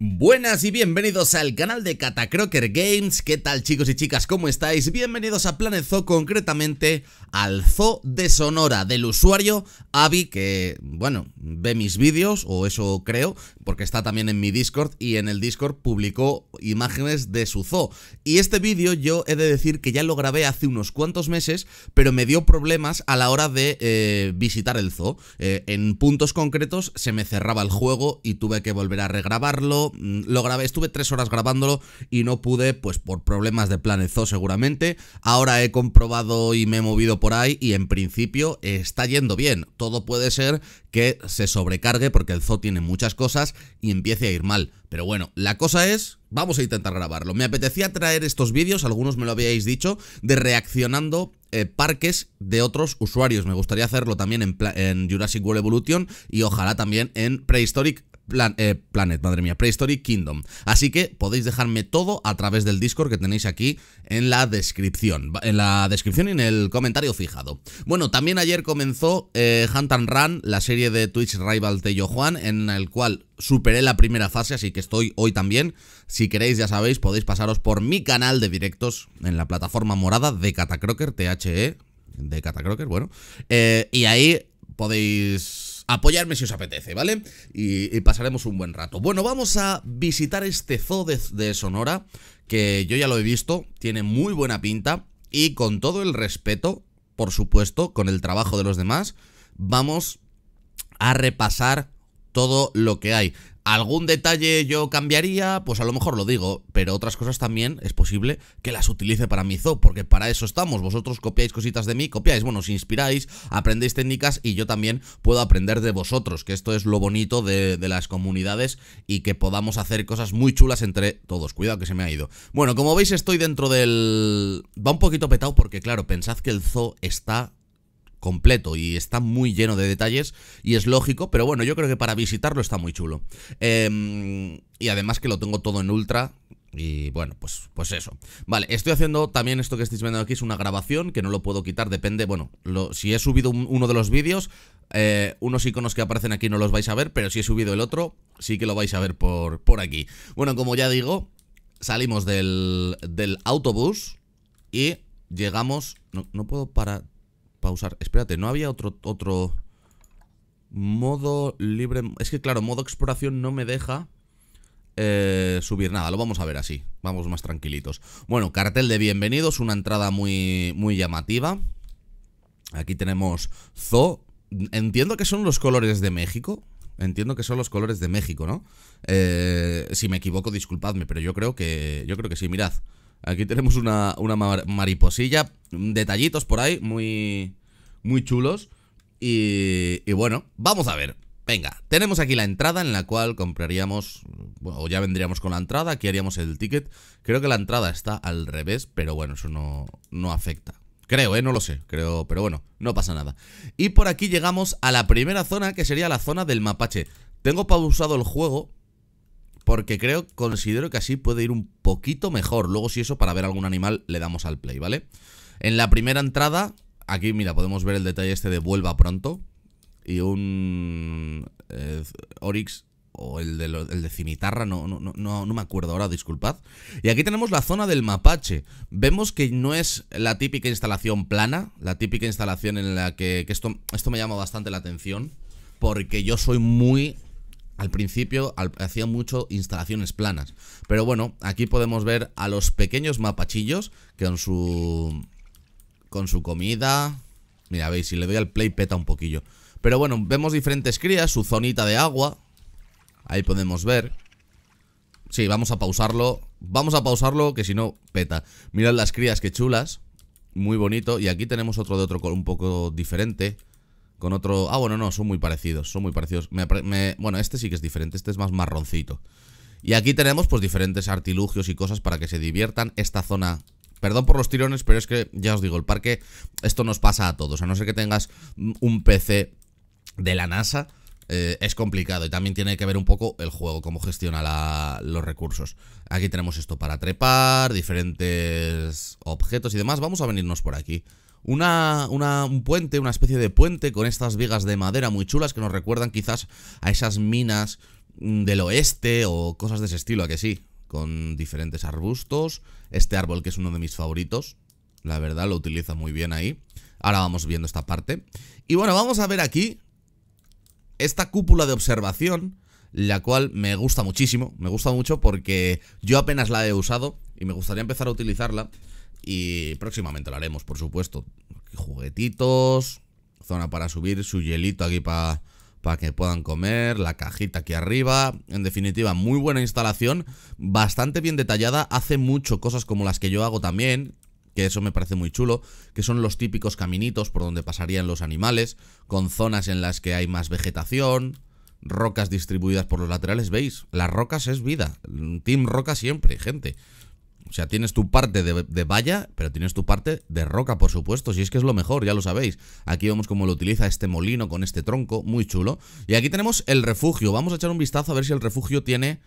Buenas y bienvenidos al canal de Catacroker Games, ¿qué tal chicos y chicas? ¿Cómo estáis? Bienvenidos a Planet Zoo, concretamente al Zoo de Sonora del usuario Avi, que, bueno, ve mis vídeos, o eso creo, porque está también en mi Discord, y en el Discord publicó imágenes de su zoo. Y este vídeo yo he de decir que ya lo grabé hace unos cuantos meses, pero me dio problemas a la hora de eh, visitar el zoo. Eh, en puntos concretos se me cerraba el juego y tuve que volver a regrabarlo, Mm, lo grabé, estuve tres horas grabándolo y no pude, pues por problemas de Planet Zoo seguramente. Ahora he comprobado y me he movido por ahí y en principio está yendo bien. Todo puede ser que se sobrecargue porque el Zoo tiene muchas cosas y empiece a ir mal. Pero bueno, la cosa es, vamos a intentar grabarlo. Me apetecía traer estos vídeos, algunos me lo habíais dicho, de reaccionando eh, parques de otros usuarios. Me gustaría hacerlo también en Jurassic World Evolution y ojalá también en Prehistoric eh, Planet, madre mía, Prehistory Kingdom. Así que podéis dejarme todo a través del Discord que tenéis aquí en la descripción, en la descripción y en el comentario fijado. Bueno, también ayer comenzó eh, Hunt and Run, la serie de Twitch Rival de Juan, en el cual superé la primera fase, así que estoy hoy también. Si queréis, ya sabéis, podéis pasaros por mi canal de directos en la plataforma morada de Catacroker, THE, de Catacroker, bueno. Eh, y ahí podéis apoyarme si os apetece, ¿vale? Y, pasaremos un buen rato. Bueno, vamos a visitar este zoo de Sonora, que yo ya lo he visto, tiene muy buena pinta y con todo el respeto, por supuesto, con el trabajo de los demás, vamos a repasar todo lo que hay. Algún detalle yo cambiaría, pues a lo mejor lo digo, pero otras cosas también es posible que las utilice para mi zoo, porque para eso estamos. Vosotros copiáis cositas de mí, copiáis, bueno, os inspiráis, aprendéis técnicas y yo también puedo aprender de vosotros, que esto es lo bonito de, las comunidades y que podamos hacer cosas muy chulas entre todos. Cuidado que se me ha ido. Bueno, como veis estoy dentro del... Va un poquito petado porque, claro, pensad que el zoo está completo y está muy lleno de detalles y es lógico, pero bueno, yo creo que para visitarlo está muy chulo. Em, y además que lo tengo todo en ultra, y bueno, pues, pues eso. Vale, estoy haciendo también esto que estáis viendo aquí, es una grabación que no lo puedo quitar, depende, bueno, lo, si he subido uno de los vídeos, eh, unos iconos que aparecen aquí no los vais a ver, pero si he subido el otro, sí que lo vais a ver por, por aquí. Bueno, como ya digo, salimos del, del autobús y llegamos... No, no puedo parar pausar. Espérate, ¿no había otro, otro modo libre? Es que claro, modo exploración no me deja eh, subir nada. Lo vamos a ver así. Vamos más tranquilitos. Bueno, cartel de bienvenidos. Una entrada muy, muy llamativa. Aquí tenemos Zoo. Entiendo que son los colores de México. Entiendo que son los colores de México, ¿no? Eh, si me equivoco, disculpadme, pero yo creo que. Yo creo que sí, mirad. Aquí tenemos una, mariposilla. Detallitos por ahí, muy, muy chulos. Y, bueno, vamos a ver. Venga, tenemos aquí la entrada en la cual compraríamos, o ya vendríamos con la entrada, aquí haríamos el ticket. Creo que la entrada está al revés, pero bueno, eso no, no afecta. Creo, ¿eh? No lo sé, creo, pero bueno, no pasa nada. Y por aquí llegamos a la primera zona, que sería la zona del mapache. Tengo pausado el juego porque creo, considero que así puede ir un poquito mejor. Luego, si eso, para ver algún animal, le damos al play, ¿vale? En la primera entrada, aquí, mira, podemos ver el detalle este de vuelva pronto. Y un eh, orix o el de, Cimitarra, no, no, no, no me acuerdo ahora, disculpad. Y aquí tenemos la zona del mapache. Vemos que no es la típica instalación plana, la típica instalación en la que, que esto, esto me llama bastante la atención, porque yo soy muy al principio hacía mucho instalaciones planas. Pero bueno, aquí podemos ver a los pequeños mapachillos que con su... Con su comida... Mira, veis, si le doy al play peta un poquillo. Pero bueno, vemos diferentes crías, su zonita de agua. Ahí podemos ver. Sí, vamos a pausarlo. Vamos a pausarlo, que si no, peta. Mirad las crías, que chulas. Muy bonito. Y aquí tenemos otro de otro color un poco diferente con otro... Ah, bueno, no, son muy parecidos, son muy parecidos. bueno, este sí que es diferente, este es más marroncito. Y aquí tenemos pues diferentes artilugios y cosas para que se diviertan. Esta zona Perdón por los tirones, pero es que ya os digo, el parque, esto nos pasa a todos. A no ser que tengas mm, un PC de la NASA, eh, es complicado. Y también tiene que ver un poco el juego, cómo gestiona los recursos. Aquí tenemos esto para trepar, diferentes objetos y demás. Vamos a venirnos por aquí una, una, un puente, una especie de puente con estas vigas de madera muy chulas que nos recuerdan quizás a esas minas mm, del oeste o cosas de ese estilo, a que sí, con diferentes arbustos. Este árbol que es uno de mis favoritos, la verdad lo utiliza muy bien ahí. Ahora vamos viendo esta parte. Y bueno, vamos a ver aquí esta cúpula de observación, la cual me gusta muchísimo, me gusta mucho porque yo apenas la he usado y me gustaría empezar a utilizarla. Y próximamente lo haremos, por supuesto. Juguetitos, zona para subir, su hielito aquí para que puedan comer, la cajita aquí arriba, en definitiva, muy buena instalación, bastante bien detallada, hace mucho cosas como las que yo hago también, que eso me parece muy chulo, que son los típicos caminitos por donde pasarían los animales, con zonas en las que hay más vegetación, rocas distribuidas por los laterales, ¿veis? Las rocas es vida, Team Roca siempre, gente. O sea, tienes tu parte de, valla, pero tienes tu parte de roca, por supuesto. Si es que es lo mejor, ya lo sabéis. Aquí vemos cómo lo utiliza este molino con este tronco, muy chulo. Y aquí tenemos el refugio. Vamos a echar un vistazo a ver si el refugio tiene...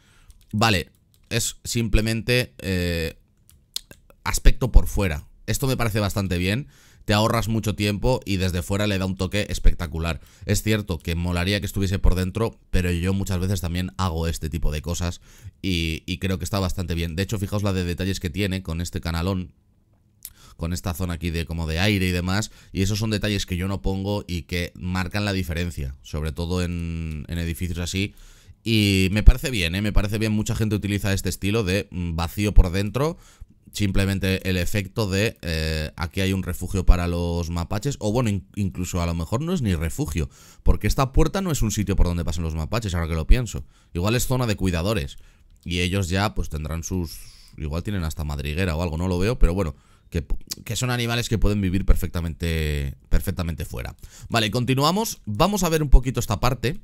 Vale, es simplemente eh, aspecto por fuera. Esto me parece bastante bien te ahorras mucho tiempo y desde fuera le da un toque espectacular. Es cierto que molaría que estuviese por dentro, pero yo muchas veces también hago este tipo de cosas y, creo que está bastante bien. De hecho, fijaos la de detalles que tiene con este canalón, con esta zona aquí de como de aire y demás. Y esos son detalles que yo no pongo y que marcan la diferencia, sobre todo en, en edificios así. Y me parece bien, ¿eh? me parece bien, mucha gente utiliza este estilo de mm, vacío por dentro, simplemente el efecto de eh, aquí hay un refugio para los mapaches, o bueno, incluso a lo mejor no es ni refugio, porque esta puerta no es un sitio por donde pasan los mapaches, ahora que lo pienso. Igual es zona de cuidadores, y ellos ya pues tendrán sus... igual tienen hasta madriguera o algo, no lo veo, pero bueno, que, que, son animales que pueden vivir perfectamente, perfectamente fuera. Vale, continuamos. Vamos a ver un poquito esta parte,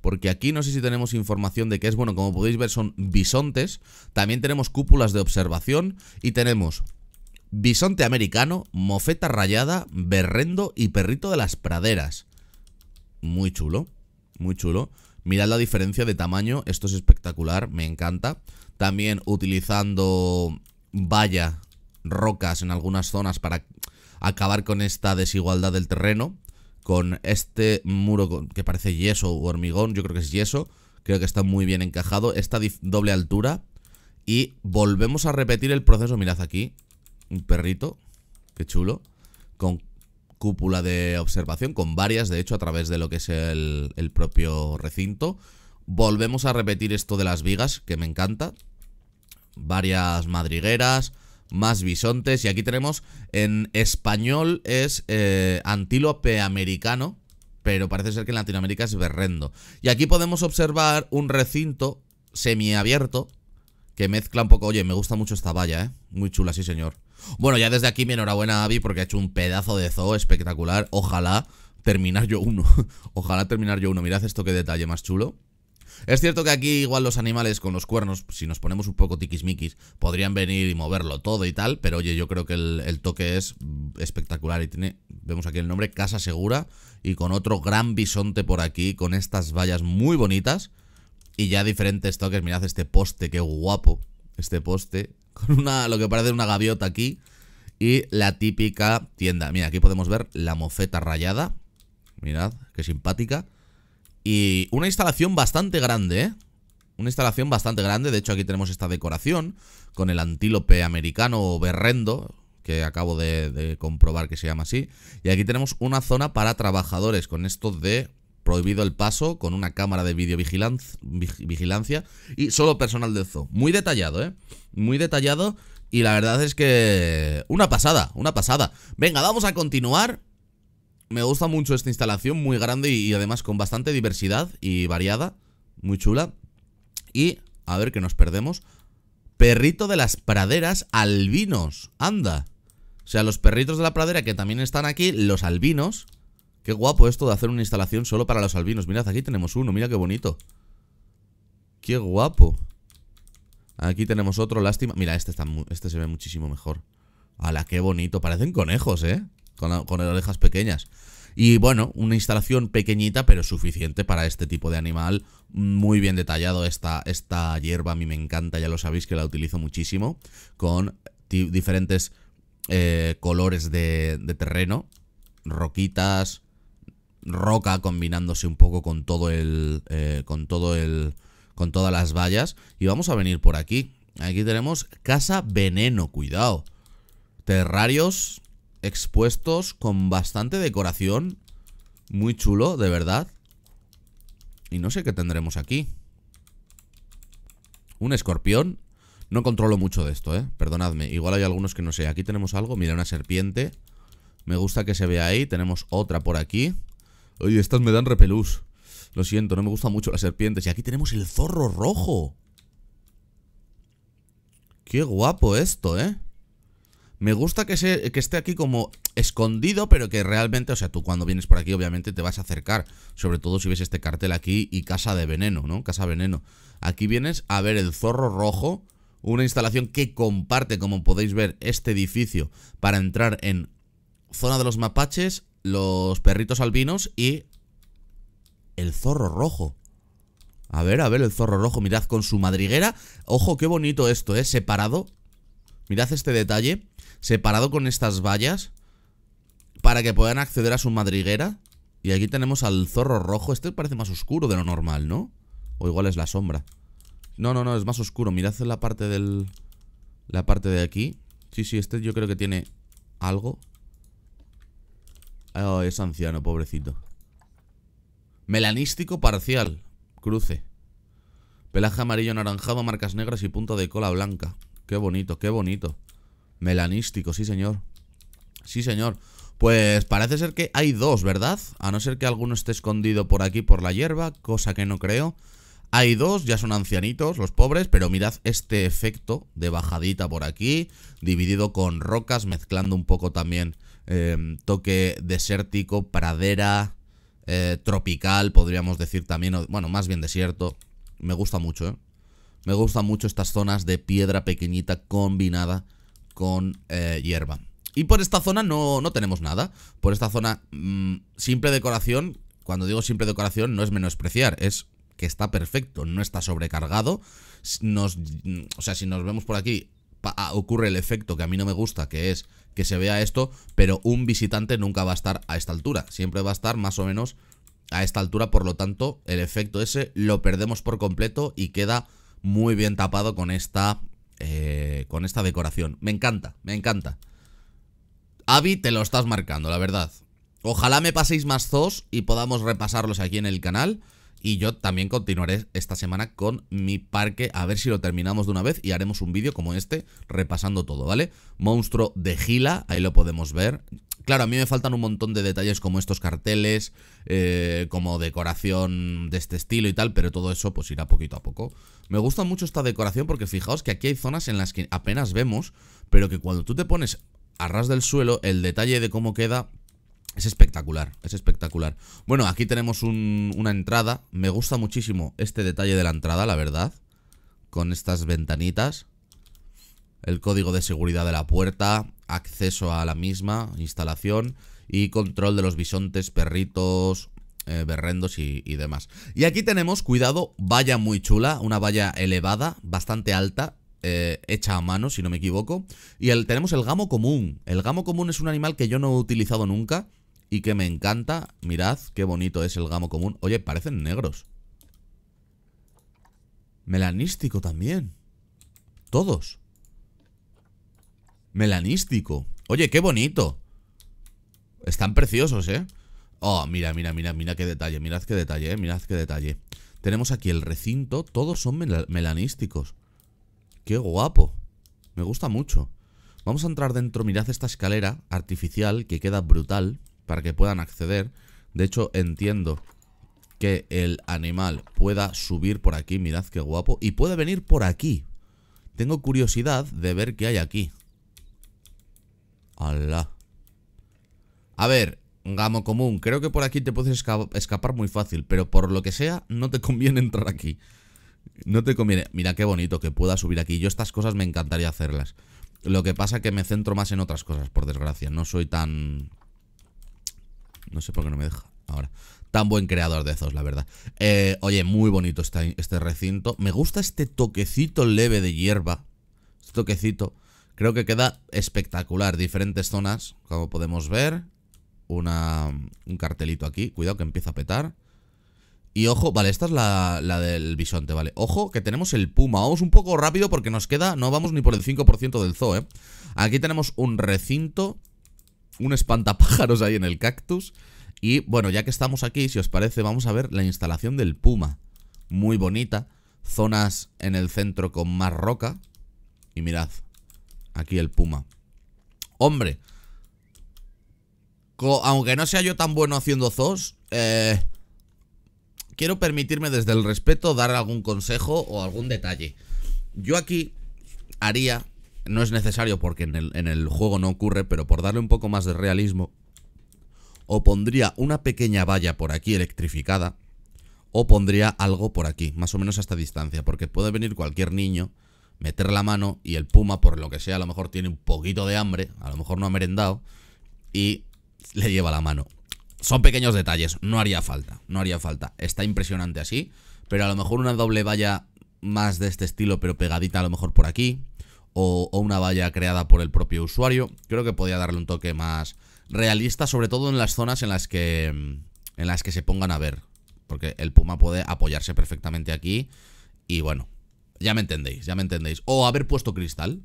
porque aquí no sé si tenemos información de qué es. Bueno, como podéis ver son bisontes, también tenemos cúpulas de observación y tenemos bisonte americano, mofeta rayada, berrendo y perrito de las praderas. Muy chulo, muy chulo. Mirad la diferencia de tamaño, esto es espectacular, me encanta. También utilizando valla, rocas en algunas zonas para acabar con esta desigualdad del terreno con este muro que parece yeso o hormigón, yo creo que es yeso, creo que está muy bien encajado, esta doble altura y volvemos a repetir el proceso, mirad aquí, un perrito, qué chulo, con cúpula de observación, con varias, de hecho, a través de lo que es el, el propio recinto. Volvemos a repetir esto de las vigas, que me encanta. Varias madrigueras, más bisontes. Y aquí tenemos, en español es eh, antílope americano, pero parece ser que en Latinoamérica es berrendo. Y aquí podemos observar un recinto semiabierto que mezcla un poco... Oye, me gusta mucho esta valla, ¿eh? Muy chula, sí señor. Bueno, ya desde aquí mi enhorabuena a Abby porque ha hecho un pedazo de zoo espectacular. Ojalá terminar yo uno. Ojalá terminar yo uno. Mirad esto qué detalle más chulo. Es cierto que aquí igual los animales con los cuernos, si nos ponemos un poco tiquismiquis, podrían venir y moverlo todo y tal, pero oye, yo creo que el, toque es espectacular y tiene, vemos aquí el nombre, Casa Segura, y con otro gran bisonte por aquí, con estas vallas muy bonitas y ya diferentes toques. Mirad este poste, qué guapo, este poste, con una lo que parece una gaviota aquí y la típica tienda. Mira, aquí podemos ver la mofeta rayada, mirad, qué simpática. Y una instalación bastante grande, ¿eh? Una instalación bastante grande. De hecho, aquí tenemos esta decoración con el antílope americano o berrendo, que acabo de, comprobar que se llama así. Y aquí tenemos una zona para trabajadores con esto de prohibido el paso, con una cámara de videovigilancia vigilancia, y solo personal de zoo. Muy detallado, ¿eh? Muy detallado. Y la verdad es que... Una pasada, una pasada. Venga, vamos a continuar me gusta mucho esta instalación, muy grande y, además con bastante diversidad y variada. Muy chula. Y, a ver que nos perdemos. Perrito de las praderas albinos. Anda. O sea, los perritos de la pradera que también están aquí, los albinos. Qué guapo esto de hacer una instalación solo para los albinos. Mirad, aquí tenemos uno, mira qué bonito. Qué guapo. Aquí tenemos otro, lástima. Mira, este, está este se ve muchísimo mejor. ¡Hala, qué bonito! Parecen conejos, ¿eh? con, orejas pequeñas. Y bueno, una instalación pequeñita pero suficiente para este tipo de animal. Muy bien detallado esta, esta hierba, a mí me encanta, ya lo sabéis que la utilizo muchísimo, con diferentes eh, colores de, terreno, roquitas, roca combinándose un poco con todo el... Eh, con todo el con todas las vallas y vamos a venir por aquí. Aquí tenemos casa veneno, cuidado. Terrarios expuestos con bastante decoración. Muy chulo, de verdad. Y no sé qué tendremos aquí. Un escorpión. No controlo mucho de esto, ¿eh? Perdonadme. Igual hay algunos que no sé. Aquí tenemos algo. Mira, una serpiente. Me gusta que se vea ahí. Tenemos otra por aquí. Oye, estas me dan repelús. Lo siento, no me gustan mucho las serpientes. Y aquí tenemos el zorro rojo. Qué guapo esto, ¿eh? Me gusta que, esté aquí como escondido, pero que realmente, o sea, tú cuando vienes por aquí obviamente te vas a acercar, sobre todo si ves este cartel aquí y Casa de Veneno, ¿no? Casa Veneno. Aquí vienes a ver el zorro rojo, una instalación que comparte, como podéis ver, este edificio para entrar en Zona de los Mapaches, los perritos albinos y el zorro rojo. A ver, a ver, el zorro rojo, mirad con su madriguera. Ojo, qué bonito esto, ¿eh? Separado. Mirad este detalle separado con estas vallas para que puedan acceder a su madriguera. Y aquí tenemos al zorro rojo. Este parece más oscuro de lo normal, ¿no? O igual es la sombra. No, no, no, es más oscuro. Mirad la parte del... La parte de aquí. Sí, sí, este yo creo que tiene algo. Oh, es anciano, pobrecito. Melanístico parcial. Cruce. Pelaje amarillo anaranjado, marcas negras y punto de cola blanca. Qué bonito, qué bonito. Melanístico, sí señor Sí señor Pues parece ser que hay dos, ¿verdad? A no ser que alguno esté escondido por aquí por la hierba Cosa que no creo Hay dos, ya son ancianitos, los pobres Pero mirad este efecto de bajadita por aquí Dividido con rocas Mezclando un poco también em, Toque desértico, pradera eh, Tropical, podríamos decir también Bueno, más bien desierto Me gusta mucho, ¿eh? Me gustan mucho estas zonas de piedra pequeñita combinada con eh, hierba. Y por esta zona no, no, tenemos nada. Por esta zona, mm, simple decoración. Cuando digo simple decoración, no es menospreciar, es que está perfecto, no está sobrecargado. Nos, o sea, si nos vemos por aquí, ah, ocurre el efecto que a mí no me gusta, que es que se vea esto, pero un visitante nunca va a estar a esta altura. Siempre va a estar más o menos a esta altura, por lo tanto, el efecto ese lo perdemos por completo y queda muy bien tapado con esta eh, con esta decoración. Me encanta, me encanta. Avi, te lo estás marcando, la verdad. Ojalá me paséis más Zos y podamos repasarlos aquí en el canal. Y yo también continuaré esta semana con mi parque, a ver si lo terminamos de una vez y haremos un vídeo como este, repasando todo, ¿vale? Monstruo de Gila, ahí lo podemos ver. Claro, a mí me faltan un montón de detalles como estos carteles, eh, como decoración de este estilo y tal, pero todo eso pues irá poquito a poco. Me gusta mucho esta decoración porque fijaos que aquí hay zonas en las que apenas vemos, pero que cuando tú te pones a ras del suelo, el detalle de cómo queda es espectacular, es espectacular. Bueno, aquí tenemos una entrada. Me gusta muchísimo este detalle de la entrada, la verdad. Con estas ventanitas. El código de seguridad de la puerta acceso a la misma instalación y control de los bisontes, perritos, eh, berrendos y, demás. Y aquí tenemos, cuidado, valla muy chula, una valla elevada, bastante alta. Eh, hecha a mano, si no me equivoco. Y tenemos el gamo común. El gamo común es un animal que yo no he utilizado nunca y que me encanta. Mirad qué bonito es el gamo común. Oye, parecen negros. Melanístico también. Todos. Melanístico. Oye, qué bonito. Están preciosos, ¿eh? Oh, mira, mira, mira, mira qué detalle. Mirad qué detalle, ¿eh? Mirad qué detalle. Tenemos aquí el recinto. Todos son melanísticos. Qué guapo. Me gusta mucho. Vamos a entrar dentro. Mirad esta escalera artificial que queda brutal para que puedan acceder. De hecho, entiendo que el animal pueda subir por aquí. Mirad qué guapo. Y puede venir por aquí. Tengo curiosidad de ver qué hay aquí. Alá. A ver, Gamo común, creo que por aquí te puedes escapar muy fácil, pero por lo que sea, no te conviene entrar aquí. No te conviene. Mira qué bonito que pueda subir aquí. Yo estas cosas me encantaría hacerlas. Lo que pasa que me centro más en otras cosas, por desgracia. No soy tan... No sé por qué no me deja ahora. Tan buen creador de Zos, la verdad. Eh, oye, muy bonito este, este recinto. Me gusta este toquecito leve de hierba. Este toquecito. Creo que queda espectacular. Diferentes zonas, como podemos ver. un cartelito aquí. Cuidado que empieza a petar. Y ojo, vale, esta es la, la, del bisonte, vale Ojo que tenemos el puma Vamos un poco rápido porque nos queda No vamos ni por el 5% del zoo, eh Aquí tenemos un recinto Un espantapájaros ahí en el cactus Y bueno, ya que estamos aquí, si os parece Vamos a ver la instalación del puma Muy bonita Zonas en el centro con más roca Y mirad, Aquí el Puma. Hombre. Aunque no sea yo tan bueno haciendo zos, eh, quiero permitirme desde el respeto dar algún consejo o algún detalle. Yo aquí haría, no es necesario porque en el, en el juego no ocurre, pero por darle un poco más de realismo, o pondría una pequeña valla por aquí electrificada, o pondría algo por aquí, más o menos a esta distancia, porque puede venir cualquier niño meter la mano y el puma, por lo que sea, a lo mejor tiene un poquito de hambre, a lo mejor no ha merendado, y le lleva la mano. Son pequeños detalles, no haría falta, no haría falta. Está impresionante así, pero a lo mejor una doble valla más de este estilo, pero pegadita a lo mejor por aquí, o, una valla creada por el propio usuario, creo que podría darle un toque más realista, sobre todo en las zonas en las que, en las que se pongan a ver, porque el puma puede apoyarse perfectamente aquí y bueno, ya me entendéis, ya me entendéis. O haber puesto cristal.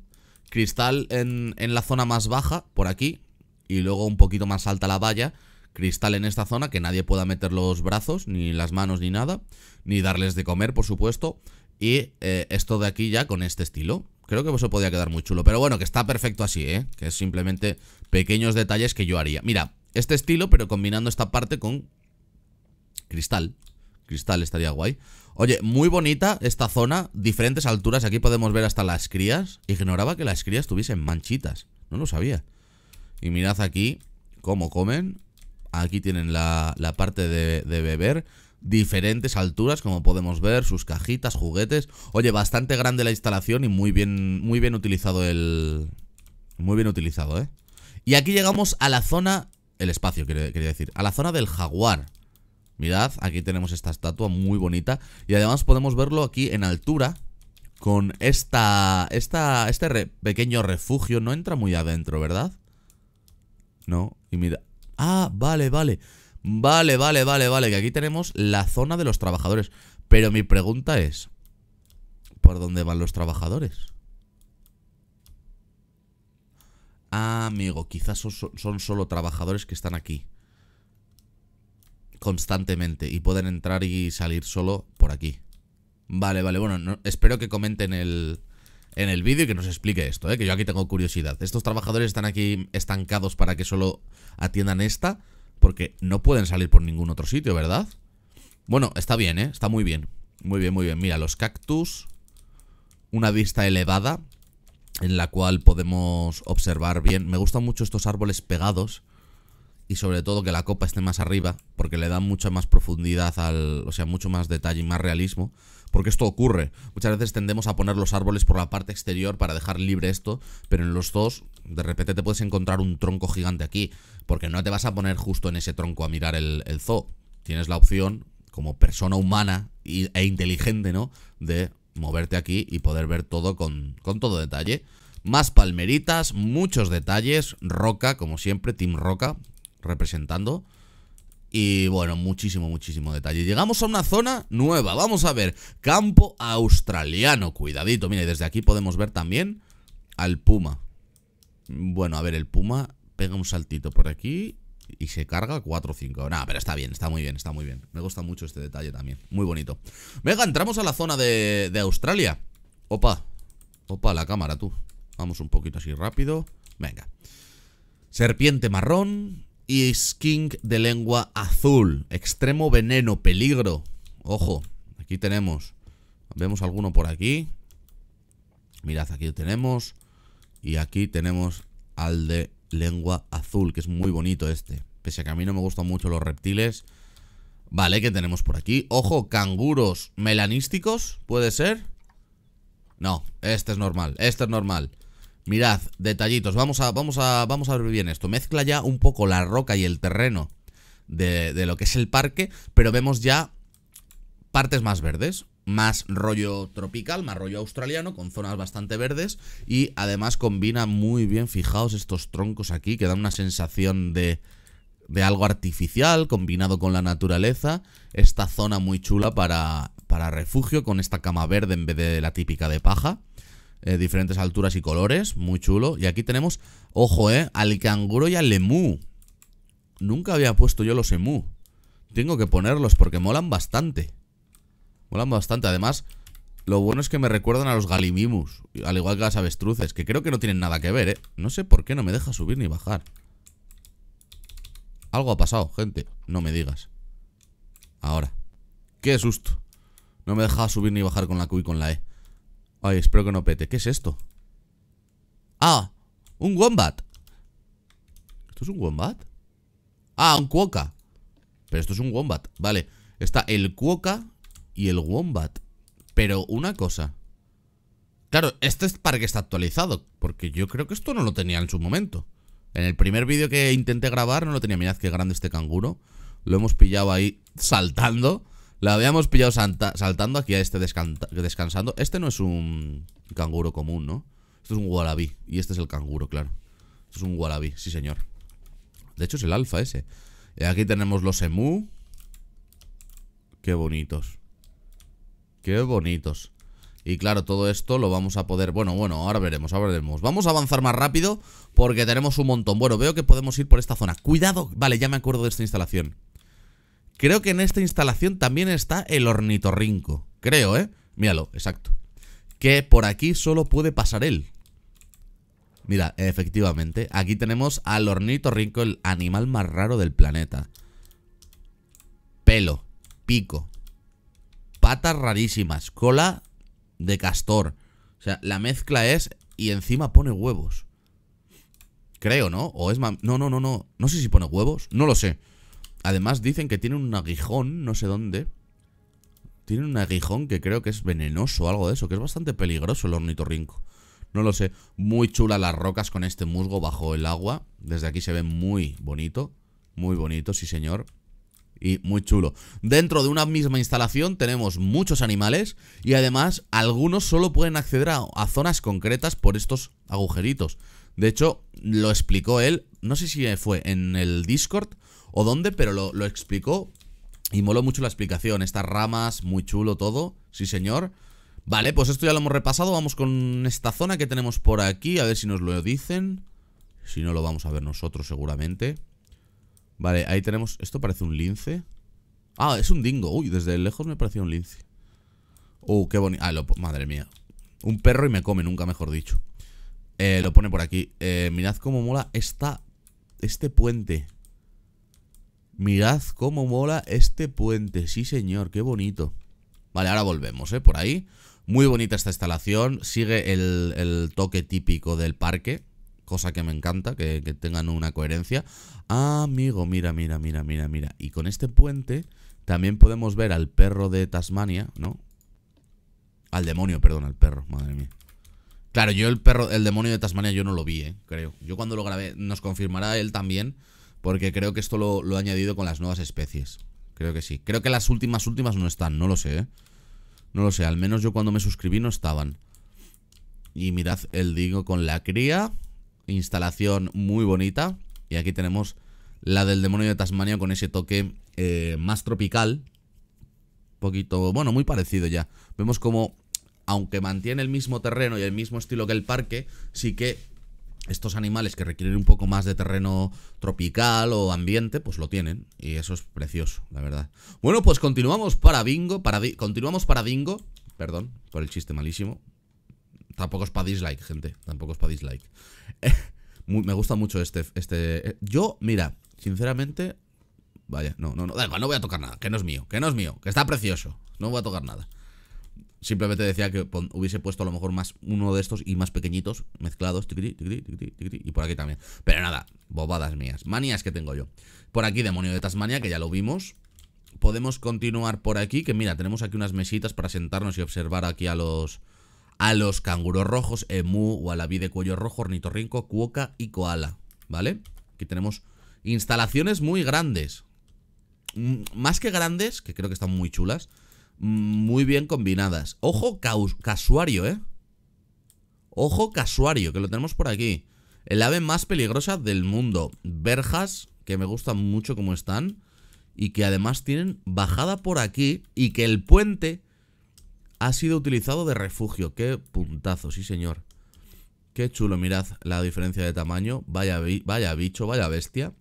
Cristal en, en la zona más baja, por aquí, y luego un poquito más alta la valla. Cristal en esta zona, que nadie pueda meter los brazos, ni las manos, ni nada. Ni darles de comer, por supuesto. Y eh, esto de aquí ya con este estilo. Creo que eso podría quedar muy chulo. Pero bueno, que está perfecto así, ¿eh? Que es simplemente pequeños detalles que yo haría. Mira, este estilo, pero combinando esta parte con cristal. Cristal estaría guay. Oye, muy bonita esta zona, diferentes alturas. Aquí podemos ver hasta las crías. Ignoraba que las crías tuviesen manchitas. No lo sabía. Y mirad aquí cómo comen. Aquí tienen la, parte de, beber diferentes alturas, como podemos ver, sus cajitas, juguetes. Oye, bastante grande la instalación y muy bien, muy bien utilizado el... Muy bien utilizado, ¿eh? Y aquí llegamos a la zona... El espacio, quería decir. A la zona del jaguar. Mirad, aquí tenemos esta estatua muy bonita y además podemos verlo aquí en altura con esta, esta este pequeño refugio. No entra muy adentro, ¿verdad? No, y mira... Ah, vale, vale. Vale, vale, vale, vale, que aquí tenemos la zona de los trabajadores. Pero mi pregunta es, ¿por dónde van los trabajadores? Ah, amigo, quizás son solo trabajadores que están aquí constantemente y pueden entrar y salir solo por aquí. Vale, vale, bueno, espero que comenten el, en el vídeo y que nos explique esto, ¿eh? que yo aquí tengo curiosidad. Estos trabajadores están aquí estancados para que solo atiendan esta, porque no pueden salir por ningún otro sitio, ¿verdad? Bueno, está bien, ¿eh? Está muy bien. Muy bien, muy bien. Mira, los cactus, una vista elevada en la cual podemos observar bien. Me gustan mucho estos árboles pegados y sobre todo que la copa esté más arriba, porque le da mucha más profundidad al, o sea, mucho más detalle y más realismo, porque esto ocurre. Muchas veces tendemos a poner los árboles por la parte exterior para dejar libre esto, pero en los dos de repente te puedes encontrar un tronco gigante aquí, porque no te vas a poner justo en ese tronco a mirar el, zoo. Tienes la opción, como persona humana e inteligente, ¿no? De moverte aquí y poder ver todo con, con todo detalle. Más palmeritas, muchos detalles, roca, como siempre, Team Roca, representando. Y bueno, muchísimo, muchísimo detalle. Llegamos a una zona nueva. Vamos a ver. Campo australiano. Cuidadito. Mire, desde aquí podemos ver también al puma. Bueno, a ver, el puma pega un saltito por aquí y se carga 4 o 5. Nada, pero está bien, está muy bien, está muy bien. Me gusta mucho este detalle también. Muy bonito. Venga, entramos a la zona de, de Australia. Opa. Opa, la cámara, tú. Vamos un poquito así rápido. Venga. Serpiente marrón y Skink de lengua azul. Extremo veneno, peligro. Ojo, aquí tenemos. Vemos alguno por aquí. Mirad, aquí tenemos. Y aquí tenemos al de lengua azul, que es muy bonito este. Pese a que a mí no me gustan mucho los reptiles. Vale, que tenemos por aquí? Ojo, canguros melanísticos, ¿puede ser? No, este es normal, este es normal. Mirad, detallitos, vamos a, vamos a, vamos a ver bien esto. Mezcla ya un poco la roca y el terreno de, de lo que es el parque, pero vemos ya partes más verdes más rollo tropical, más rollo australiano, con zonas bastante verdes y además combina muy bien, fijaos estos troncos aquí que dan una sensación de, de algo artificial combinado con la naturaleza, esta zona muy chula para, para refugio con esta cama verde en vez de la típica de paja. Eh, diferentes alturas y colores, muy chulo. Y aquí tenemos, ojo, eh, al canguro y al emú. Nunca había puesto yo los emú. Tengo que ponerlos porque molan bastante. Molan bastante, además... Lo bueno es que me recuerdan a los Galimimus, al igual que a las avestruces, que creo que no tienen nada que ver, ¿eh? No sé por qué no me deja subir ni bajar. Algo ha pasado, gente. No me digas. Ahora. Qué susto. No me deja subir ni bajar con la Q y con la E. Ay, espero que no pete. ¿Qué es esto? ¡Ah! ¡Un Wombat! ¿Esto es un Wombat? ¡Ah, un Cuoca! Pero esto es un Wombat, vale Está el Cuoca y el Wombat Pero una cosa Claro, este es para que está actualizado Porque yo creo que esto no lo tenía en su momento En el primer vídeo que intenté grabar No lo tenía, mirad qué grande este canguro Lo hemos pillado ahí saltando la habíamos pillado saltando aquí a este descansando. Este no es un canguro común, ¿no? Esto es un wallaby. Y este es el canguro, claro. Esto es un wallaby, sí señor. De hecho es el alfa ese. Y eh, aquí tenemos los emu. Qué bonitos. Qué bonitos. Y claro, todo esto lo vamos a poder... Bueno, bueno, ahora veremos, ahora veremos Vamos a avanzar más rápido porque tenemos un montón Bueno, veo que podemos ir por esta zona Cuidado, vale, ya me acuerdo de esta instalación Creo que en esta instalación también está el ornitorrinco. Creo, ¿eh? Míralo, exacto. Que por aquí solo puede pasar él. Mira, efectivamente. Aquí tenemos al ornitorrinco, el animal más raro del planeta. Pelo, pico, patas rarísimas, cola de castor. O sea, la mezcla es... Y encima pone huevos. Creo, ¿no? O es... No, no, no, no. No sé si pone huevos. No lo sé. Además dicen que tiene un aguijón, no sé dónde. Tiene un aguijón que creo que es venenoso o algo de eso, que es bastante peligroso el ornitorrinco. No lo sé. Muy chula las rocas con este musgo bajo el agua. Desde aquí se ve muy bonito. Muy bonito, sí señor. Y muy chulo. Dentro de una misma instalación tenemos muchos animales y además algunos solo pueden acceder a zonas concretas por estos agujeritos. De hecho, lo explicó él no sé si fue en el Discord o dónde, pero lo, explicó y moló mucho la explicación. Estas ramas, muy chulo todo, sí señor. Vale, pues esto ya lo hemos repasado, vamos con esta zona que tenemos por aquí, a ver si nos lo dicen. Si no, lo vamos a ver nosotros seguramente. Vale, ahí tenemos... Esto parece un lince. Ah, es un dingo. Uy, desde lejos me parecía un lince. Uh, qué bonito. Ah, madre mía. Un perro y me come, nunca mejor dicho. Eh, lo pone por aquí. Eh, mirad cómo mola esta este puente. Mirad cómo mola este puente. Sí, señor, qué bonito. Vale, ahora volvemos, ¿eh? Por ahí. Muy bonita esta instalación. Sigue el, toque típico del parque. Cosa que me encanta, que, tengan una coherencia. Ah, amigo, mira, mira, mira, mira, mira. Y con este puente también podemos ver al perro de Tasmania, ¿no? Al demonio, perdón, al perro, madre mía. Claro, yo el perro, el demonio de Tasmania, yo no lo vi, ¿eh? creo. Yo cuando lo grabé, nos confirmará él también, porque creo que esto lo, ha añadido con las nuevas especies. Creo que sí. Creo que las últimas, últimas no están, no lo sé, ¿eh? No lo sé, al menos yo cuando me suscribí no estaban. Y mirad el digo con la cría. Instalación muy bonita. Y aquí tenemos la del demonio de Tasmania con ese toque eh, más tropical. Un Poquito, bueno, muy parecido ya. Vemos como aunque mantiene el mismo terreno y el mismo estilo que el parque, sí que estos animales que requieren un poco más de terreno tropical o ambiente, pues lo tienen. Y eso es precioso, la verdad. Bueno, pues continuamos para Bingo. Para continuamos para Dingo. Perdón por el chiste malísimo. Tampoco es para dislike, gente. Tampoco es para dislike. me gusta mucho este... este eh, yo, mira, sinceramente... Vaya, no, no, no, da no voy a tocar nada, que no es mío, que no es mío, que está precioso, no voy a tocar nada. Simplemente decía que hubiese puesto a lo mejor más uno de estos y más pequeñitos, mezclados, y por aquí también. Pero nada, bobadas mías, manías que tengo yo. Por aquí, demonio de Tasmania, que ya lo vimos. Podemos continuar por aquí, que mira, tenemos aquí unas mesitas para sentarnos y observar aquí a los a los canguros rojos, emu, vida de cuello rojo, ornitorrinco, cuoca y koala, ¿vale? Aquí tenemos instalaciones muy grandes. más que grandes, que creo que están muy chulas, muy bien combinadas. Ojo casuario, ¿eh? Ojo casuario, que lo tenemos por aquí. El ave más peligrosa del mundo. Verjas, que me gustan mucho como están. Y que además tienen bajada por aquí. Y que el puente ha sido utilizado de refugio. Qué puntazo, sí señor. Qué chulo, mirad la diferencia de tamaño. Vaya, vaya bicho, vaya bestia.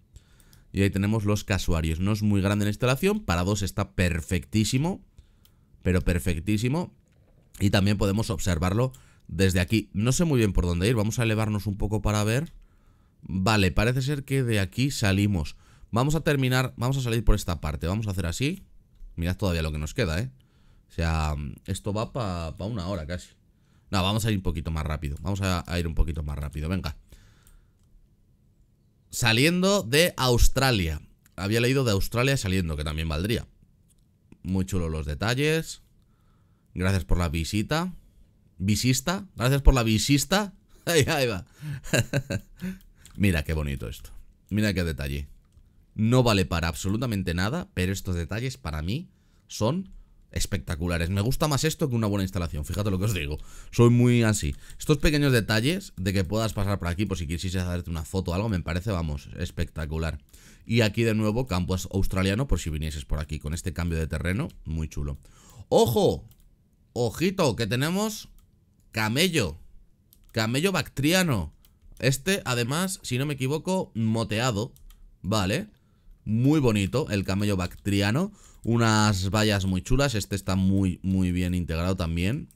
Y ahí tenemos los casuarios. No es muy grande la instalación. Para dos está perfectísimo pero perfectísimo. Y también podemos observarlo desde aquí. No sé muy bien por dónde ir. Vamos a elevarnos un poco para ver. Vale, parece ser que de aquí salimos. Vamos a terminar, vamos a salir por esta parte. Vamos a hacer así. Mirad todavía lo que nos queda, ¿eh? O sea, esto va para una hora casi. No, vamos a ir un poquito más rápido. Vamos a ir un poquito más rápido, venga. Saliendo de Australia. Había leído de Australia saliendo, que también valdría. Muy chulos los detalles. Gracias por la visita. ¿Visista? Gracias por la visista. Ahí, va. Mira qué bonito esto. Mira qué detalle. No vale para absolutamente nada, pero estos detalles para mí son espectaculares. Me gusta más esto que una buena instalación, fíjate lo que os digo. Soy muy así. Estos pequeños detalles de que puedas pasar por aquí por si quisieses hacerte una foto o algo, me parece, vamos, espectacular. Y aquí de nuevo campo australiano por si vinieses por aquí con este cambio de terreno. Muy chulo. ¡Ojo! ¡Ojito! Que tenemos camello. Camello bactriano. Este, además, si no me equivoco, moteado. Vale. Muy bonito el camello bactriano. Unas vallas muy chulas. Este está muy, muy bien integrado también.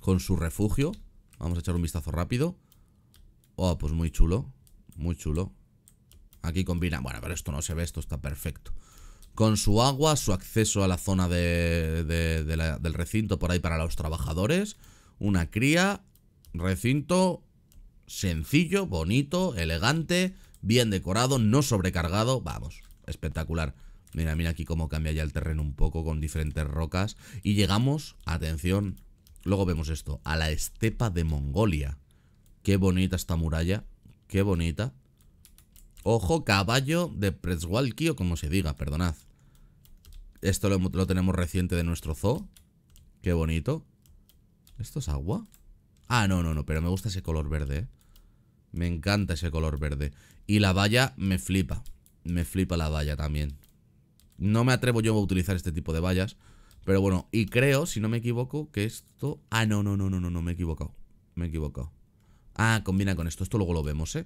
Con su refugio. Vamos a echar un vistazo rápido. Oh, pues muy chulo. Muy chulo. Aquí combina... Bueno, pero esto no se ve, esto está perfecto. Con su agua, su acceso a la zona del recinto por ahí para los trabajadores. Una cría, recinto sencillo, bonito, elegante, bien decorado, no sobrecargado. Vamos, espectacular. Mira, mira aquí cómo cambia ya el terreno un poco con diferentes rocas. Y llegamos, atención, luego vemos esto, a la estepa de Mongolia. Qué bonita esta muralla, qué bonita. Ojo, caballo de Preswalki o como se diga, perdonad. Esto lo, tenemos reciente de nuestro zoo. Qué bonito. ¿Esto es agua? Ah, no, no, no, pero me gusta ese color verde. Eh. Me encanta ese color verde. Y la valla me flipa. Me flipa la valla también. No me atrevo yo a utilizar este tipo de vallas. Pero bueno, y creo, si no me equivoco, que esto... Ah, no, no, no, no, no, no, me he equivocado. Me he equivocado. Ah, combina con esto. Esto luego lo vemos, ¿eh?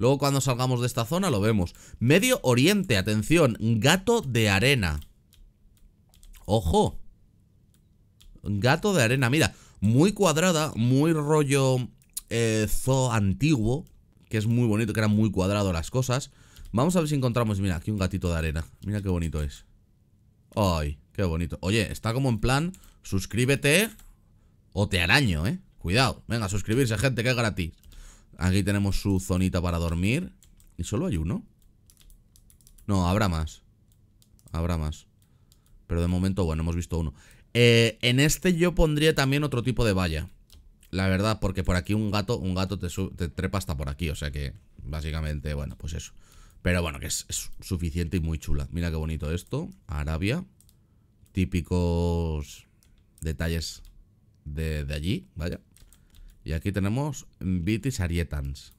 Luego cuando salgamos de esta zona lo vemos. Medio Oriente, atención, gato de arena. Ojo. Gato de arena, mira, muy cuadrada, muy rollo eh, zoo antiguo, que es muy bonito, que eran muy cuadrados las cosas. Vamos a ver si encontramos, mira, aquí un gatito de arena. Mira qué bonito es. Ay, qué bonito. Oye, está como en plan, suscríbete o te araño, ¿eh? Cuidado, venga, suscribirse, gente, que es gratis. Aquí tenemos su zonita para dormir. ¿Y solo hay uno? No, habrá más. Habrá más. Pero de momento, bueno, hemos visto uno. Eh, en este yo pondría también otro tipo de valla. La verdad, porque por aquí un gato, un gato te, trepa hasta por aquí. O sea que, básicamente, bueno, pues eso. Pero bueno, que es, suficiente y muy chula. Mira qué bonito esto. Arabia. Típicos detalles de allí, vaya. Y aquí tenemos bitis arietans.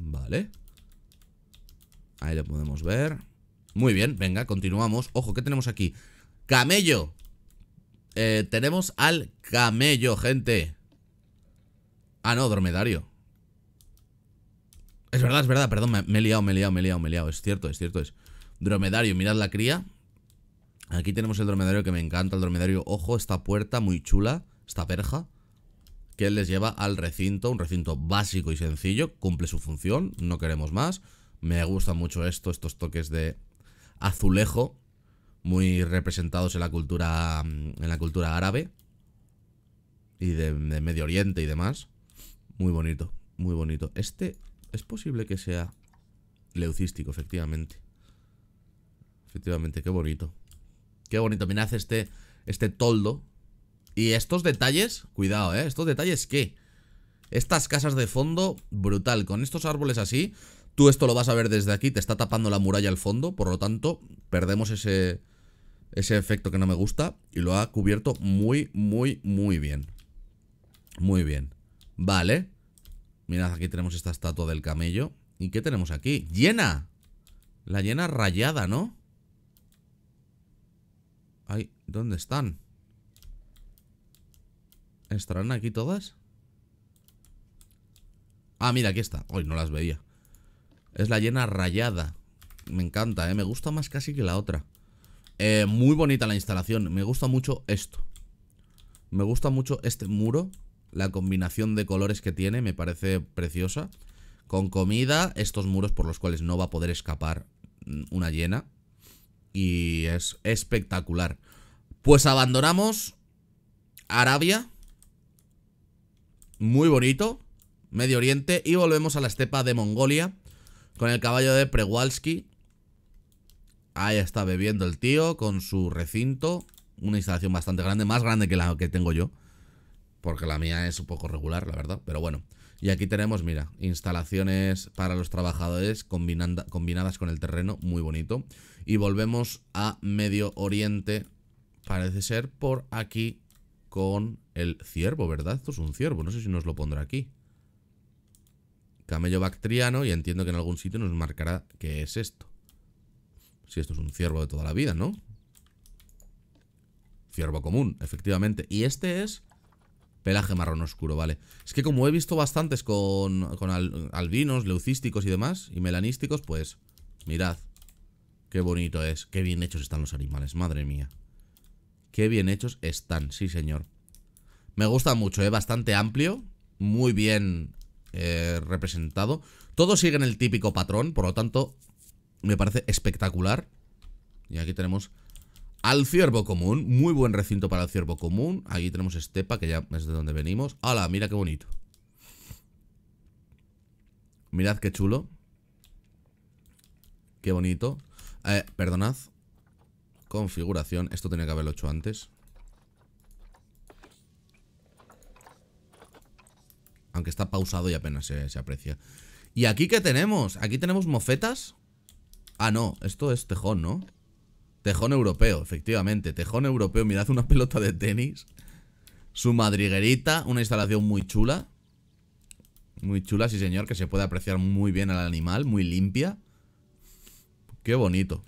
Vale. Ahí lo podemos ver. Muy bien, venga, continuamos. Ojo, ¿qué tenemos aquí? ¡Camello! Eh, tenemos al camello, gente. Ah, no, dromedario. Es verdad, es verdad, perdón, me, he liado, me he liado, me he liado, me he liado. Es cierto, es cierto, es. Dromedario, mirad la cría. Aquí tenemos el dromedario que me encanta, el dromedario. Ojo, esta puerta muy chula, esta perja que les lleva al recinto, un recinto básico y sencillo, cumple su función, no queremos más. Me gusta mucho esto, estos toques de azulejo, muy representados en la cultura, mm, en la cultura árabe y de, Medio Oriente y demás. Muy bonito, muy bonito. Este es posible que sea leucístico, efectivamente. Efectivamente, qué bonito. Qué bonito. Mirad este, este toldo y estos detalles, cuidado, ¿eh? Estos detalles, ¿qué? Estas casas de fondo, brutal. Con estos árboles así, tú esto lo vas a ver desde aquí, te está tapando la muralla al fondo, por lo tanto, perdemos ese, ese efecto que no me gusta. Y lo ha cubierto muy, muy, muy bien. Muy bien. Vale. Mirad, aquí tenemos esta estatua del camello. ¿Y qué tenemos aquí? ¡Llena! La llena rayada, ¿no? Ay, ¿dónde están? ¿Estarán aquí todas? Ah, mira, aquí está. Hoy no las veía. Es la llena rayada. Me encanta, ¿eh? Me gusta más casi que la otra. Eh, muy bonita la instalación. Me gusta mucho esto. Me gusta mucho este muro. La combinación de colores que tiene me parece preciosa. Con comida, estos muros por los cuales no va a poder escapar una llena. Y es espectacular. Pues abandonamos Arabia muy bonito, Medio Oriente, y volvemos a la estepa de Mongolia con el caballo de Prewalski. Ahí está bebiendo el tío con su recinto, una instalación bastante grande, más grande que la que tengo yo, porque la mía es un poco regular, la verdad, pero bueno. Y aquí tenemos, mira, instalaciones para los trabajadores combinadas con el terreno, muy bonito. Y volvemos a Medio Oriente, parece ser, por aquí con el ciervo, ¿verdad? Esto es un ciervo, no sé si nos lo pondrá aquí. Camello bactriano y entiendo que en algún sitio nos marcará qué es esto. Si esto es un ciervo de toda la vida, ¿no? Ciervo común, efectivamente. Y este es pelaje marrón oscuro, vale. Es que como he visto bastantes con, albinos, leucísticos y demás, y melanísticos, pues mirad. Qué bonito es, qué bien hechos están los animales, madre mía. Qué bien hechos están, sí señor. Me gusta mucho, ¿eh? bastante amplio, muy bien eh, representado. Todos siguen el típico patrón, por lo tanto, me parece espectacular. Y aquí tenemos al ciervo común, muy buen recinto para el ciervo común. Aquí tenemos estepa, que ya es de donde venimos. ¡Hala! Mira qué bonito. Mirad qué chulo. Qué bonito. Eh, perdonad. Configuración. Esto tenía que haberlo hecho antes. Aunque está pausado y apenas se, aprecia. ¿Y aquí qué tenemos? ¿Aquí tenemos mofetas? Ah, no. Esto es tejón, ¿no? Tejón europeo, efectivamente. Tejón europeo. Mirad una pelota de tenis. Su madriguerita. Una instalación muy chula. Muy chula, sí señor, que se puede apreciar muy bien al animal, muy limpia. Qué bonito.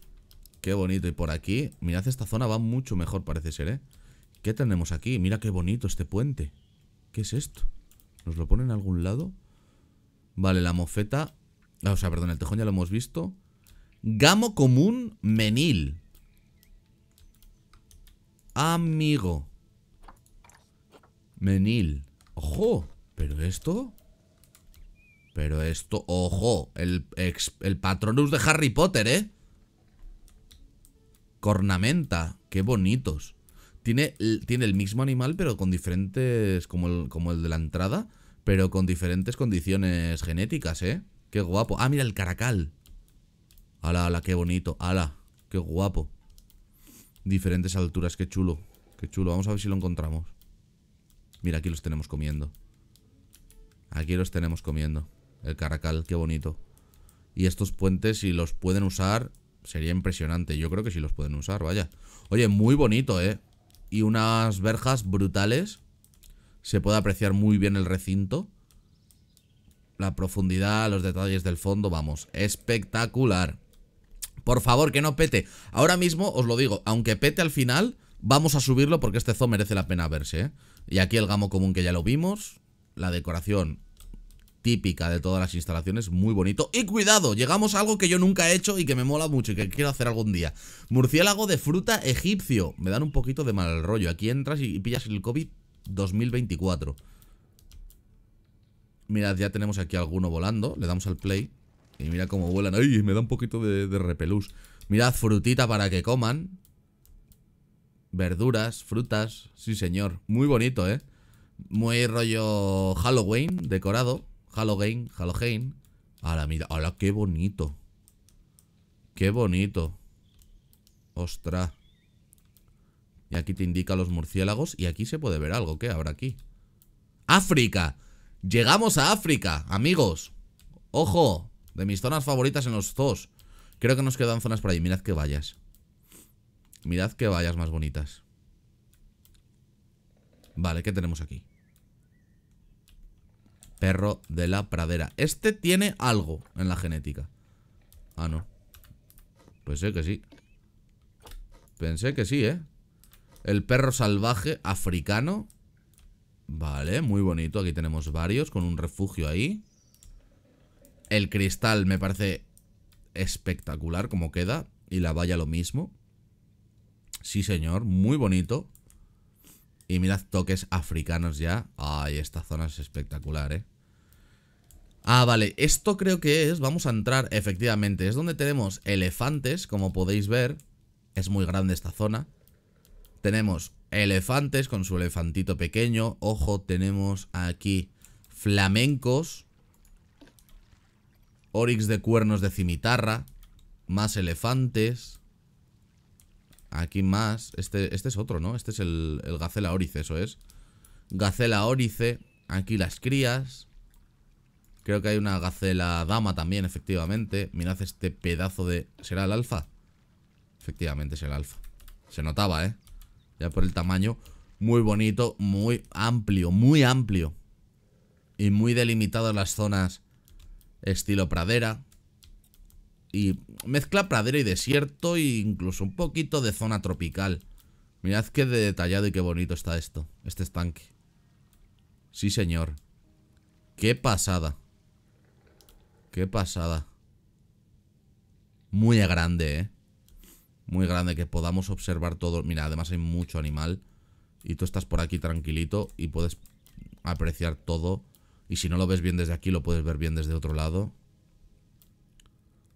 Qué bonito. Y por aquí, mirad, esta zona va mucho mejor, parece ser, ¿eh? ¿Qué tenemos aquí? Mira qué bonito este puente. ¿Qué es esto? ¿Nos lo ponen en algún lado? Vale, la mofeta... Ah, o sea, perdón, el tejón ya lo hemos visto. Gamo común menil. Amigo. Menil. ¡Ojo! ¿Pero esto? Pero esto... ¡Ojo! El, el patronus de Harry Potter, ¿eh? Cornamenta, qué bonitos. Tiene, tiene el mismo animal, pero con diferentes. Como el, como el de la entrada, pero con diferentes condiciones genéticas, ¿eh? Qué guapo. Ah, mira, el caracal. Ala, ala, qué bonito. Ala, qué guapo. Diferentes alturas, qué chulo. Qué chulo. Vamos a ver si lo encontramos. Mira, aquí los tenemos comiendo. Aquí los tenemos comiendo. El caracal, qué bonito. Y estos puentes, si los pueden usar, Sería impresionante. Yo creo que sí los pueden usar, vaya. Oye, muy bonito, ¿eh? Y unas verjas brutales. Se puede apreciar muy bien el recinto. La profundidad, los detalles del fondo, vamos. Espectacular. Por favor, que no pete. Ahora mismo, os lo digo, aunque pete al final, vamos a subirlo porque este zoo merece la pena verse, ¿eh? Y aquí el gamo común que ya lo vimos. La decoración típica de todas las instalaciones, muy bonito. Y cuidado, llegamos a algo que yo nunca he hecho y que me mola mucho y que quiero hacer algún día. Murciélago de fruta egipcio. Me dan un poquito de mal rollo. Aquí entras y pillas el COVID 2024. Mirad, ya tenemos aquí alguno volando. Le damos al play. Y mira cómo vuelan. ¡Ay! Me da un poquito de, de repelús. Mirad, frutita para que coman. Verduras, frutas. Sí, señor. Muy bonito, ¿eh? Muy rollo Halloween, decorado. Halloween, Halloween. Ahora, mira, ahora qué bonito. Qué bonito. Ostras. Y aquí te indica los murciélagos. Y aquí se puede ver algo. ¿Qué habrá aquí? ¡África! Llegamos a África, amigos. ¡Ojo! De mis zonas favoritas en los zoos. Creo que nos quedan zonas por ahí. Mirad que vallas. Mirad que vallas más bonitas. Vale, ¿qué tenemos aquí? Perro de la pradera. Este tiene algo en la genética. Ah, no. Pensé que sí. Pensé que sí, ¿eh? El perro salvaje africano. Vale, muy bonito. Aquí tenemos varios con un refugio ahí. El cristal me parece espectacular como queda. Y la valla lo mismo. Sí, señor. Muy bonito. Y mirad toques africanos ya. Ay, esta zona es espectacular, ¿eh? Ah, vale, esto creo que es, vamos a entrar, efectivamente, es donde tenemos elefantes, como podéis ver, es muy grande esta zona. Tenemos elefantes con su elefantito pequeño, ojo, tenemos aquí flamencos, orix de cuernos de cimitarra, más elefantes, aquí más, este, este es otro, ¿no? Este es el, el gacela orice, eso es. Gacela orice, aquí las crías... Creo que hay una gacela dama también, efectivamente. Mirad este pedazo de... ¿Será el alfa? Efectivamente es el alfa. Se notaba, ¿eh? Ya por el tamaño. Muy bonito, muy amplio, muy amplio. Y muy delimitado las zonas estilo pradera. Y mezcla pradera y desierto e incluso un poquito de zona tropical. Mirad qué detallado y qué bonito está esto, este estanque. Sí, señor. Qué pasada. Qué pasada. Muy grande, ¿eh? Muy grande que podamos observar todo. Mira, además hay mucho animal. Y tú estás por aquí tranquilito y puedes apreciar todo. Y si no lo ves bien desde aquí, lo puedes ver bien desde otro lado.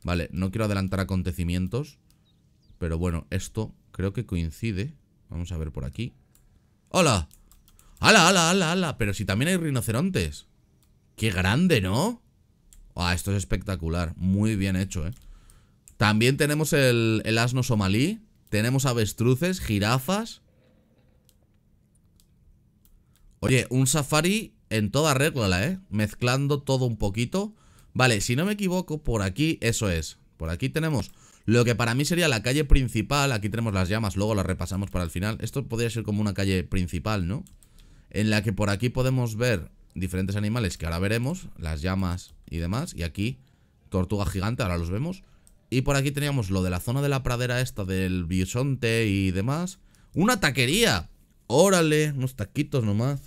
Vale, no quiero adelantar acontecimientos. Pero bueno, esto creo que coincide. Vamos a ver por aquí. ¡Hola! ¡Hala, hala, hala, hala! Pero si también hay rinocerontes. ¡Qué grande, ¿no? Ah, esto es espectacular. Muy bien hecho, ¿eh? También tenemos el, asno somalí. Tenemos avestruces, jirafas. Oye, un safari en toda regla, ¿eh? Mezclando todo un poquito. Vale, si no me equivoco, por aquí, eso es. Por aquí tenemos lo que para mí sería la calle principal. Aquí tenemos las llamas, luego las repasamos para el final. Esto podría ser como una calle principal, ¿no? En la que por aquí podemos ver diferentes animales que ahora veremos. Las llamas, y demás. Y aquí, tortuga gigante, ahora los vemos. Y por aquí teníamos lo de la zona de la pradera esta del bisonte y demás. ¡Una taquería! ¡Órale! Unos taquitos nomás.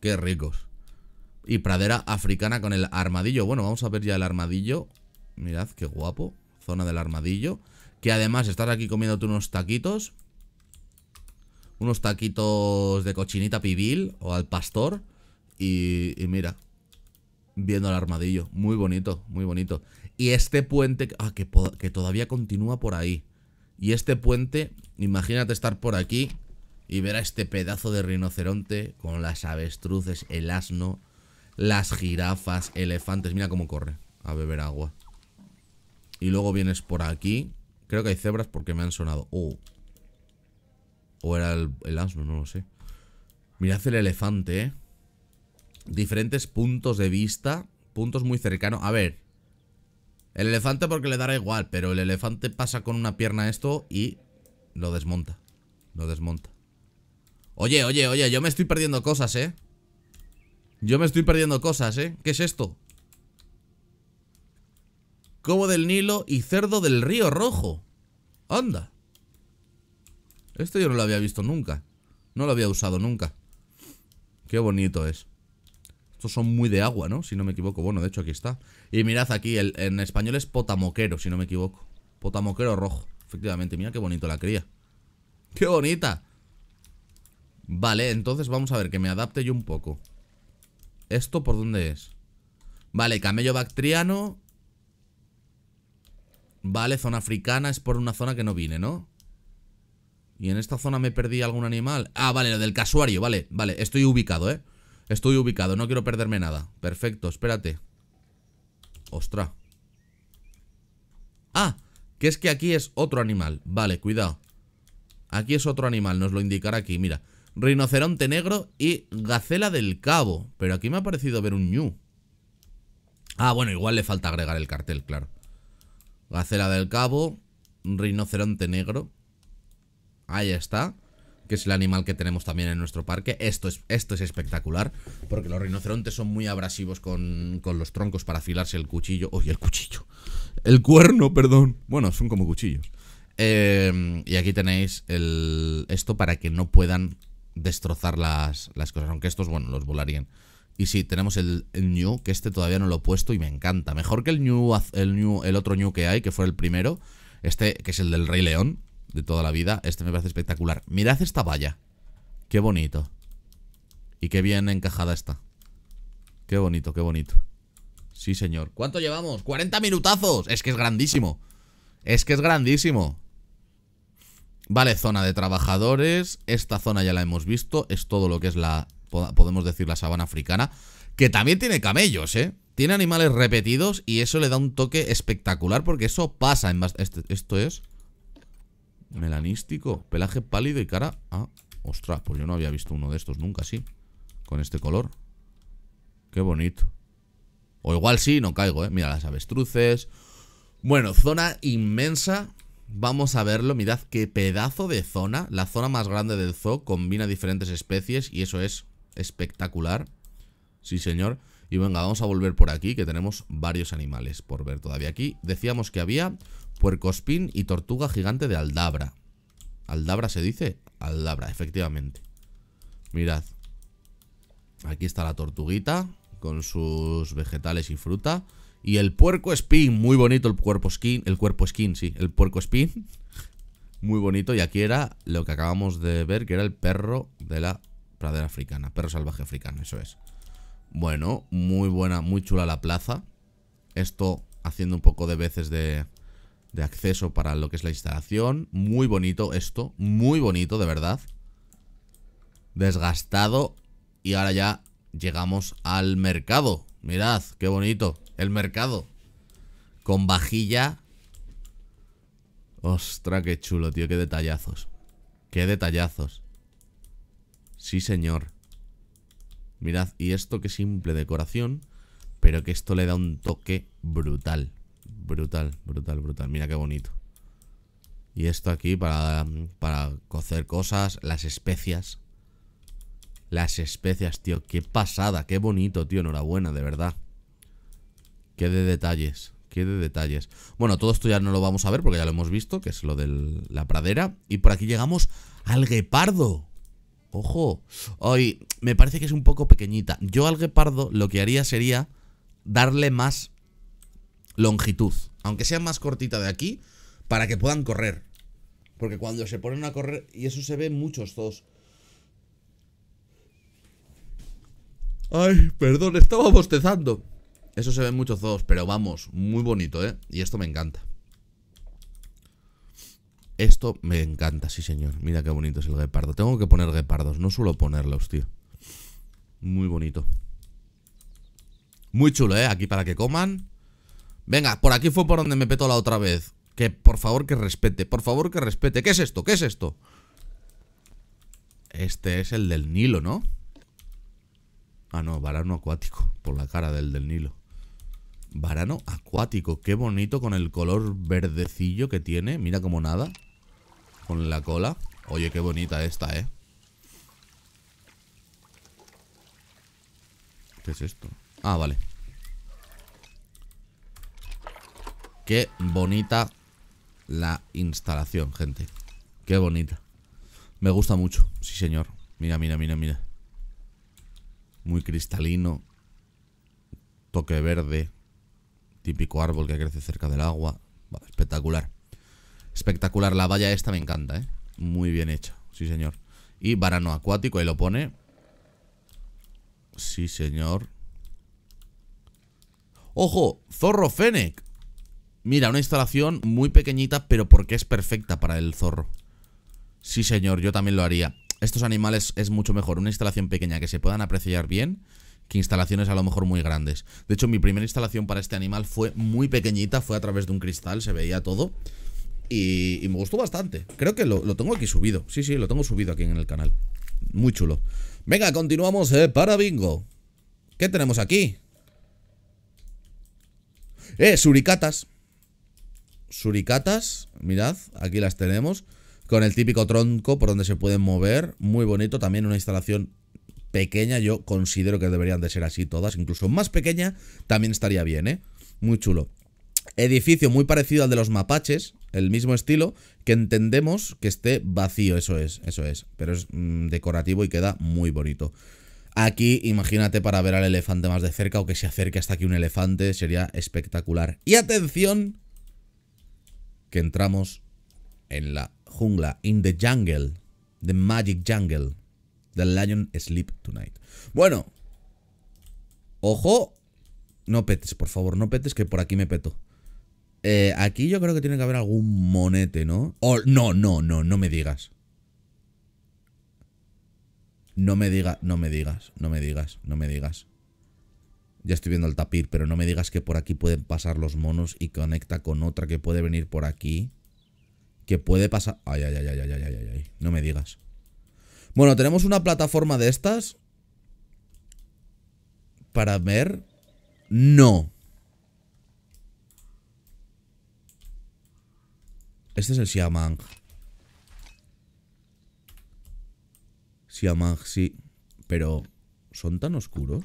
¡Qué ricos! Y pradera africana con el armadillo. Bueno, vamos a ver ya el armadillo. Mirad, qué guapo. Zona del armadillo. Que además estás aquí comiéndote unos taquitos. Unos taquitos de cochinita pibil o al pastor. Y, y mira, viendo el armadillo. Muy bonito, muy bonito. Y este puente, ah, que, todavía continúa por ahí. Y este puente, imagínate estar por aquí y ver a este pedazo de rinoceronte con las avestruces, el asno, las jirafas, elefantes. Mira cómo corre a beber agua. Y luego vienes por aquí. Creo que hay cebras porque me han sonado. Oh. O era el, el asno, no lo sé. Mirad el elefante, ¿eh? diferentes puntos de vista, puntos muy cercanos. A ver, el elefante porque le dará igual, pero el elefante pasa con una pierna esto y lo desmonta. Lo desmonta. Oye, oye, oye, yo me estoy perdiendo cosas, ¿eh? Yo me estoy perdiendo cosas, ¿eh? ¿Qué es esto? Cobo del Nilo y cerdo del río rojo. Anda. Esto yo no lo había visto nunca. No lo había usado nunca. Qué bonito es. Estos son muy de agua, ¿no? Si no me equivoco. Bueno, de hecho aquí está. Y mirad aquí, en español es potamoquero, si no me equivoco. Potamoquero rojo, efectivamente. Mira qué bonito la cría. ¡Qué bonita! Vale, entonces vamos a ver que me adapte yo un poco. ¿Esto por dónde es? Vale, camello bactriano. Vale, zona africana es por una zona que no vine, ¿no? Y en esta zona me perdí algún animal. Ah, vale, lo del casuario, vale, vale, estoy ubicado, ¿eh? Estoy ubicado, no quiero perderme nada. Perfecto, espérate. Ostra. Ah, que es que aquí es otro animal. Vale, cuidado. Aquí es otro animal, nos lo indicará aquí, mira. Rinoceronte negro y gacela del cabo. Pero aquí me ha parecido ver un ñu. Ah, bueno, igual le falta agregar el cartel, claro. Gacela del cabo, rinoceronte negro. Ahí está que es el animal que tenemos también en nuestro parque. Esto es, esto es espectacular, porque los rinocerontes son muy abrasivos con, los troncos para afilarse el cuchillo. Oye, el cuchillo. El cuerno, perdón. Bueno, son como cuchillos. Eh, y aquí tenéis el, esto para que no puedan destrozar las, cosas, aunque estos, bueno, los volarían. Y sí, tenemos el, el, New, que este todavía no lo he puesto y me encanta. Mejor que el New, el, new, el otro New que hay, que fue el primero. Este, que es el del Rey León de toda la vida Este me parece espectacular Mirad esta valla Qué bonito Y qué bien encajada está Qué bonito, qué bonito Sí, señor ¿Cuánto llevamos? ¡40 minutazos! Es que es grandísimo Es que es grandísimo Vale, zona de trabajadores Esta zona ya la hemos visto Es todo lo que es la, podemos decir, la sabana africana Que también tiene camellos, ¿eh? Tiene animales repetidos y eso le da un toque espectacular Porque eso pasa en... Este, esto es... Melanístico. Pelaje pálido y cara... Ah, ostras, pues yo no había visto uno de estos nunca ¿sí? Con este color. Qué bonito. O igual sí, no caigo, ¿eh? Mira las avestruces. Bueno, zona inmensa. Vamos a verlo. Mirad qué pedazo de zona. La zona más grande del zoo combina diferentes especies y eso es espectacular. Sí, señor. Y venga, vamos a volver por aquí, que tenemos varios animales por ver todavía aquí. Decíamos que había Puerco spin y tortuga gigante de Aldabra. ¿Aldabra se dice? Aldabra, efectivamente. Mirad. Aquí está la tortuguita con sus vegetales y fruta. Y el puerco spin. muy bonito el cuerpo skin, el cuerpo skin, sí, el puerco spin. Muy bonito, y aquí era lo que acabamos de ver, que era el perro de la pradera africana, perro salvaje africano, eso es. Bueno, muy buena, muy chula la plaza. Esto haciendo un poco de veces de, de acceso para lo que es la instalación. Muy bonito esto, muy bonito, de verdad. Desgastado. Y ahora ya llegamos al mercado. Mirad, qué bonito. El mercado. Con vajilla. Ostras, qué chulo, tío. Qué detallazos. Qué detallazos. Sí, señor. Mirad, y esto qué simple decoración. Pero que esto le da un toque brutal. Brutal, brutal, brutal. Mira qué bonito. Y esto aquí para, para cocer cosas, las especias. Las especias, tío. Qué pasada, qué bonito, tío. Enhorabuena, de verdad. Qué de detalles, qué de detalles. Bueno, todo esto ya no lo vamos a ver porque ya lo hemos visto, que es lo de la pradera. Y por aquí llegamos al guepardo. Ojo. Hoy me parece que es un poco pequeñita. Yo al guepardo lo que haría sería darle más longitud, aunque sea más cortita de aquí, para que puedan correr. Porque cuando se ponen a correr, y eso se ve muchos zoos. Ay, perdón, estaba bostezando. Eso se ve muchos zoos, pero vamos, muy bonito, ¿eh? Y esto me encanta. Esto me encanta, sí señor. Mira qué bonito es el guepardo. Tengo que poner guepardos, no suelo ponerlos, tío. Muy bonito. Muy chulo, ¿eh? Aquí para que coman. Venga, por aquí fue por donde me petó la otra vez. Que por favor que respete, por favor que respete. ¿Qué es esto? ¿Qué es esto? Este es el del Nilo, ¿no? Ah, no, varano acuático. Por la cara del del Nilo. Varano acuático. Qué bonito con el color verdecillo que tiene. Mira como nada. Con la cola. Oye, qué bonita esta, ¿eh? ¿Qué es esto? Ah, vale. Qué bonita la instalación, gente. Qué bonita. Me gusta mucho, sí señor. Mira, mira, mira, mira. Muy cristalino. Toque verde. Típico árbol que crece cerca del agua. Vale, espectacular. Espectacular. La valla esta me encanta, ¿eh? Muy bien hecha, sí señor. Y varano acuático, ahí lo pone. Sí señor. ¡Ojo! ¡Zorro Fennec! Mira, una instalación muy pequeñita, pero porque es perfecta para el zorro. Sí, señor, yo también lo haría. Estos animales es mucho mejor una instalación pequeña que se puedan apreciar bien que instalaciones a lo mejor muy grandes. De hecho, mi primera instalación para este animal fue muy pequeñita, fue a través de un cristal, se veía todo. Y, me gustó bastante. Creo que lo, lo, tengo aquí subido. Sí, sí, lo tengo subido aquí en el canal. Muy chulo. Venga, continuamos eh, para bingo. ¿Qué tenemos aquí? Eh, suricatas suricatas, mirad, aquí las tenemos, con el típico tronco por donde se pueden mover, muy bonito, también una instalación pequeña, yo considero que deberían de ser así todas, incluso más pequeña también estaría bien, ¿eh? Muy chulo. Edificio muy parecido al de los mapaches, el mismo estilo, que entendemos que esté vacío, eso es, eso es, pero es mm, decorativo y queda muy bonito. Aquí, imagínate para ver al elefante más de cerca o que se acerque hasta aquí un elefante, sería espectacular. Y atención, que entramos en la jungla, in the jungle, the magic jungle, the lion sleep tonight. Bueno, ojo, no petes, por favor, no petes, que por aquí me peto. Eh, aquí yo creo que tiene que haber algún monete, ¿no? o no, no, no, no me digas. No me digas, no me digas, no me digas, no me digas. Ya estoy viendo el tapir, pero no me digas que por aquí pueden pasar los monos y conecta con otra que puede venir por aquí. Que puede pasar... Ay, ay, ay, ay, ay, ay, ay, ay. No me digas. Bueno, tenemos una plataforma de estas. Para ver... No. Este es el Siamang. Siamang, sí. Pero... ¿Son tan oscuros?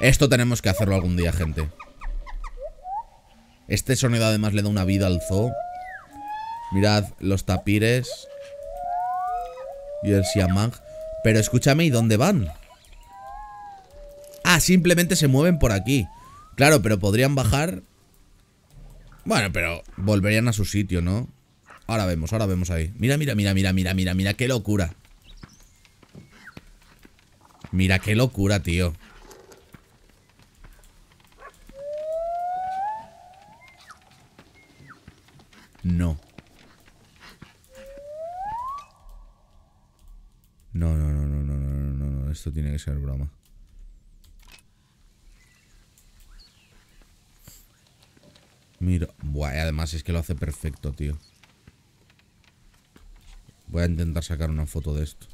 Esto tenemos que hacerlo algún día, gente. Este sonido además le da una vida al zoo. Mirad los tapires. Y el Siamang. Pero escúchame, ¿y dónde van? Ah, simplemente se mueven por aquí. Claro, pero podrían bajar. Bueno, pero volverían a su sitio, ¿no? Ahora vemos, ahora vemos ahí. Mira, mira, mira, mira, mira, mira, mira, qué locura. Mira, qué locura, tío. No. No, no, no, no, no, no, no, no, esto tiene que ser broma. Mira, buah, además es que lo hace perfecto, tío. Voy a intentar sacar una foto de esto.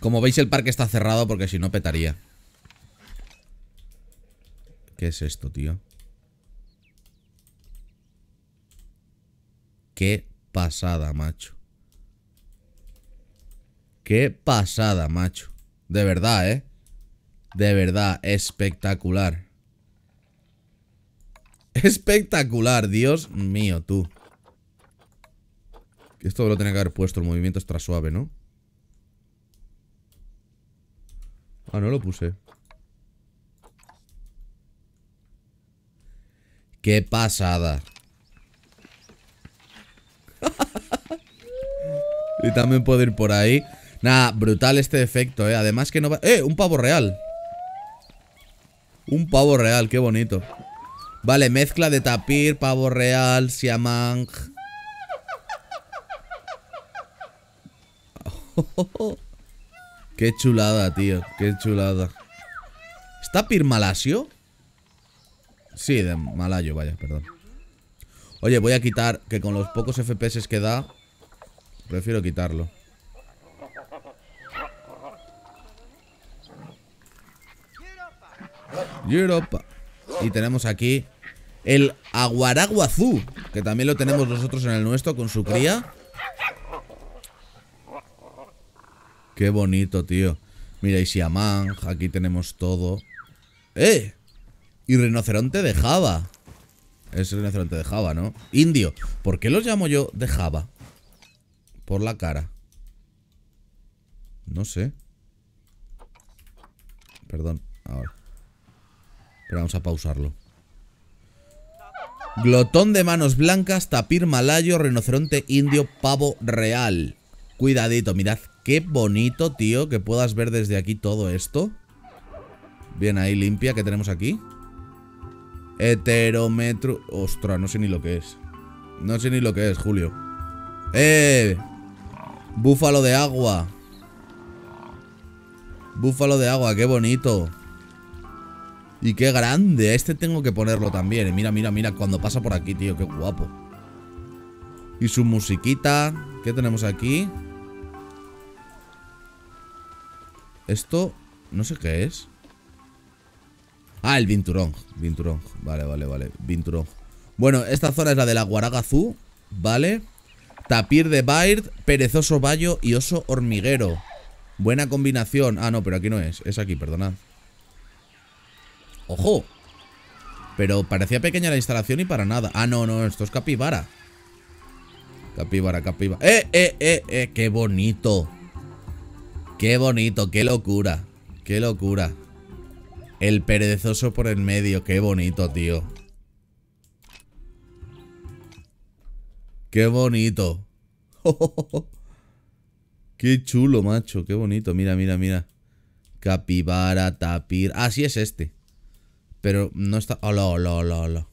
Como veis el parque está cerrado porque si no petaría. ¿Qué es esto, tío? Qué pasada, macho. Qué pasada, macho. De verdad, ¿eh? De verdad, espectacular. Espectacular, Dios mío, tú. Esto lo tenía que haber puesto, el movimiento extra suave, ¿no? Ah, no lo puse. Qué pasada. Y también puedo ir por ahí Nada, brutal este efecto, eh Además que no va... ¡Eh! Un pavo real Un pavo real, qué bonito Vale, mezcla de tapir, pavo real, siamang Qué chulada, tío Qué chulada tapir malasio? Sí, de malayo, vaya, perdón Oye, voy a quitar que con los pocos FPS que da Prefiero quitarlo. Europa. Y tenemos aquí el aguaraguazú, que también lo tenemos nosotros en el nuestro con su cría. Qué bonito, tío. Mira, y Siamán, aquí tenemos todo. ¡Eh! Y rinoceronte de Java. Es rinoceronte de Java, ¿no? Indio. ¿Por qué los llamo yo de Java? por la cara. No sé. Perdón, ahora. Pero vamos a pausarlo. Glotón de manos blancas, tapir malayo, rinoceronte indio, pavo real. Cuidadito, mirad qué bonito, tío, que puedas ver desde aquí todo esto. Bien ahí, limpia, que tenemos aquí? Heterómetro Ostras, no sé ni lo que es. No sé ni lo que es, Julio. ¡Eh! Búfalo de agua. Búfalo de agua, qué bonito. Y qué grande. Este tengo que ponerlo también. Mira, mira, mira cuando pasa por aquí, tío. Qué guapo. Y su musiquita. ¿Qué tenemos aquí? Esto... No sé qué es. Ah, el Vinturón. Vinturón. Vale, vale, vale. Vinturón. Bueno, esta zona es la de la Guaragazú. Vale. Tapir de Baird, Perezoso Bayo y Oso Hormiguero. Buena combinación. Ah, no, pero aquí no es. Es aquí, perdonad. ¡Ojo! Pero parecía pequeña la instalación y para nada. Ah, no, no, esto es capibara. Capibara, capibara. ¡Eh, eh, eh, eh! ¡Qué bonito! ¡Qué bonito! ¡Qué locura! ¡Qué locura! El perezoso por el medio. ¡Qué bonito, tío! Qué bonito. qué chulo, macho. Qué bonito. Mira, mira, mira. Capibara, tapir. Así es este. Pero no está. Hola, hola, hola, hola.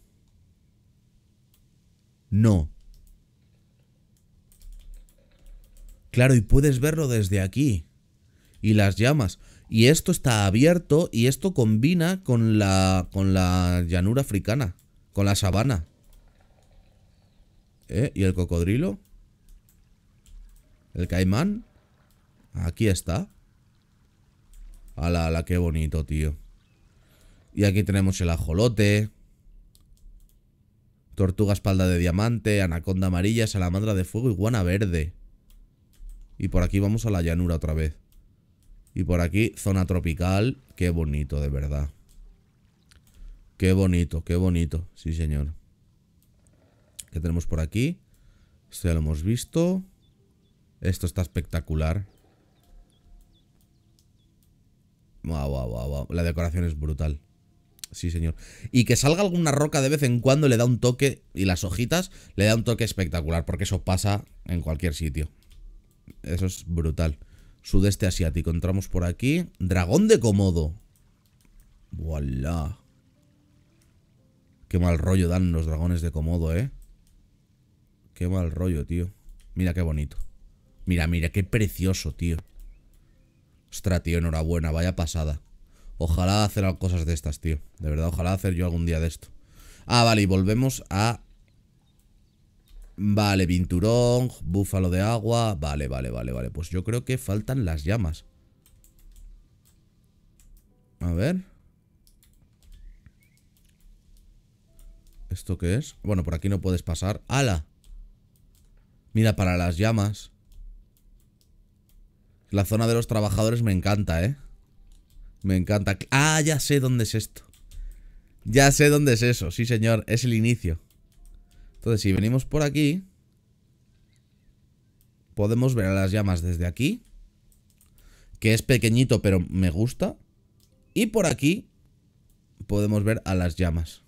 No. Claro, y puedes verlo desde aquí. Y las llamas. Y esto está abierto y esto combina con la, con la llanura africana, con la sabana. ¿Eh? ¿Y el cocodrilo? ¿El caimán? Aquí está. hala! ala, qué bonito, tío. Y aquí tenemos el ajolote. Tortuga espalda de diamante, anaconda amarilla, salamandra de fuego, iguana verde. Y por aquí vamos a la llanura otra vez. Y por aquí, zona tropical. Qué bonito, de verdad. Qué bonito, qué bonito. Sí, señor tenemos por aquí. Esto ya lo hemos visto. Esto está espectacular. Wow, wow, wow, La decoración es brutal. Sí, señor. Y que salga alguna roca de vez en cuando le da un toque, y las hojitas le da un toque espectacular, porque eso pasa en cualquier sitio. Eso es brutal. Sudeste asiático, entramos por aquí. Dragón de Komodo. voilà Qué mal rollo dan los dragones de Komodo, ¿eh? Qué mal rollo, tío. Mira qué bonito. Mira, mira, qué precioso, tío. Ostras, tío, enhorabuena, vaya pasada. Ojalá hacer cosas de estas, tío. De verdad, ojalá hacer yo algún día de esto. Ah, vale, y volvemos a... Vale, Vinturón, búfalo de agua... Vale, vale, vale, vale. Pues yo creo que faltan las llamas. A ver... ¿Esto qué es? Bueno, por aquí no puedes pasar. ¡Hala! Mira, para las llamas. La zona de los trabajadores me encanta, ¿eh? Me encanta. Ah, ya sé dónde es esto. Ya sé dónde es eso. Sí, señor. Es el inicio. Entonces, si venimos por aquí... Podemos ver a las llamas desde aquí. Que es pequeñito, pero me gusta. Y por aquí... Podemos ver a las llamas.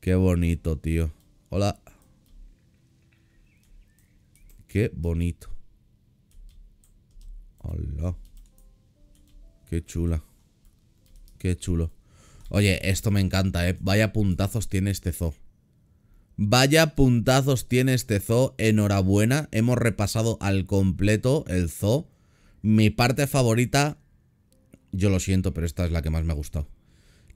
Qué bonito, tío. Hola. Qué bonito. Hola. Qué chula. Qué chulo. Oye, esto me encanta, ¿eh? Vaya puntazos tiene este zoo. Vaya puntazos tiene este zoo. Enhorabuena. Hemos repasado al completo el zoo. Mi parte favorita... Yo lo siento, pero esta es la que más me ha gustado.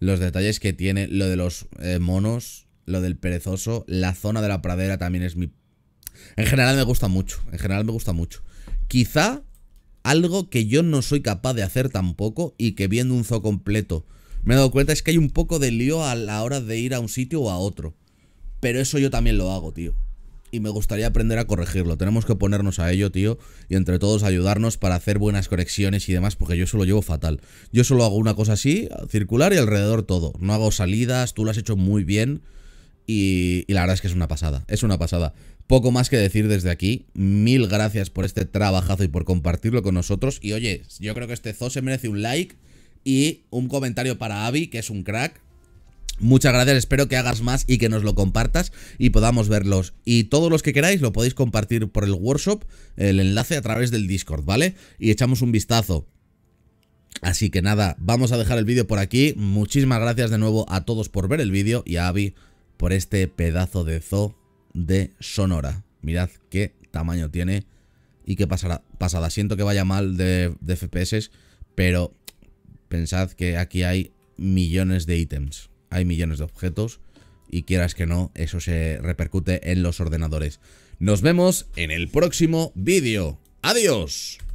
Los detalles que tiene, lo de los eh, monos, lo del perezoso, la zona de la pradera también es mi en general me gusta mucho, en general me gusta mucho. Quizá algo que yo no soy capaz de hacer tampoco y que viendo un zoo completo me he dado cuenta es que hay un poco de lío a la hora de ir a un sitio o a otro. Pero eso yo también lo hago, tío. Y me gustaría aprender a corregirlo. Tenemos que ponernos a ello, tío. Y entre todos ayudarnos para hacer buenas conexiones y demás, porque yo eso lo llevo fatal. Yo solo hago una cosa así, circular y alrededor todo. No hago salidas, tú lo has hecho muy bien. Y, y la verdad es que es una pasada. Es una pasada. Poco más que decir desde aquí. Mil gracias por este trabajazo y por compartirlo con nosotros. Y oye, yo creo que este zoo se merece un like y un comentario para Avi, que es un crack. Muchas gracias, espero que hagas más y que nos lo compartas y podamos verlos. Y todos los que queráis lo podéis compartir por el workshop, el enlace a través del Discord, ¿vale? Y echamos un vistazo. Así que nada, vamos a dejar el vídeo por aquí. Muchísimas gracias de nuevo a todos por ver el vídeo y a Avi por este pedazo de zoo de Sonora. Mirad qué tamaño tiene y qué pasada. Siento que vaya mal de, de FPS, pero pensad que aquí hay millones de ítems, hay millones de objetos y quieras que no, eso se repercute en los ordenadores. Nos vemos en el próximo vídeo. ¡Adiós!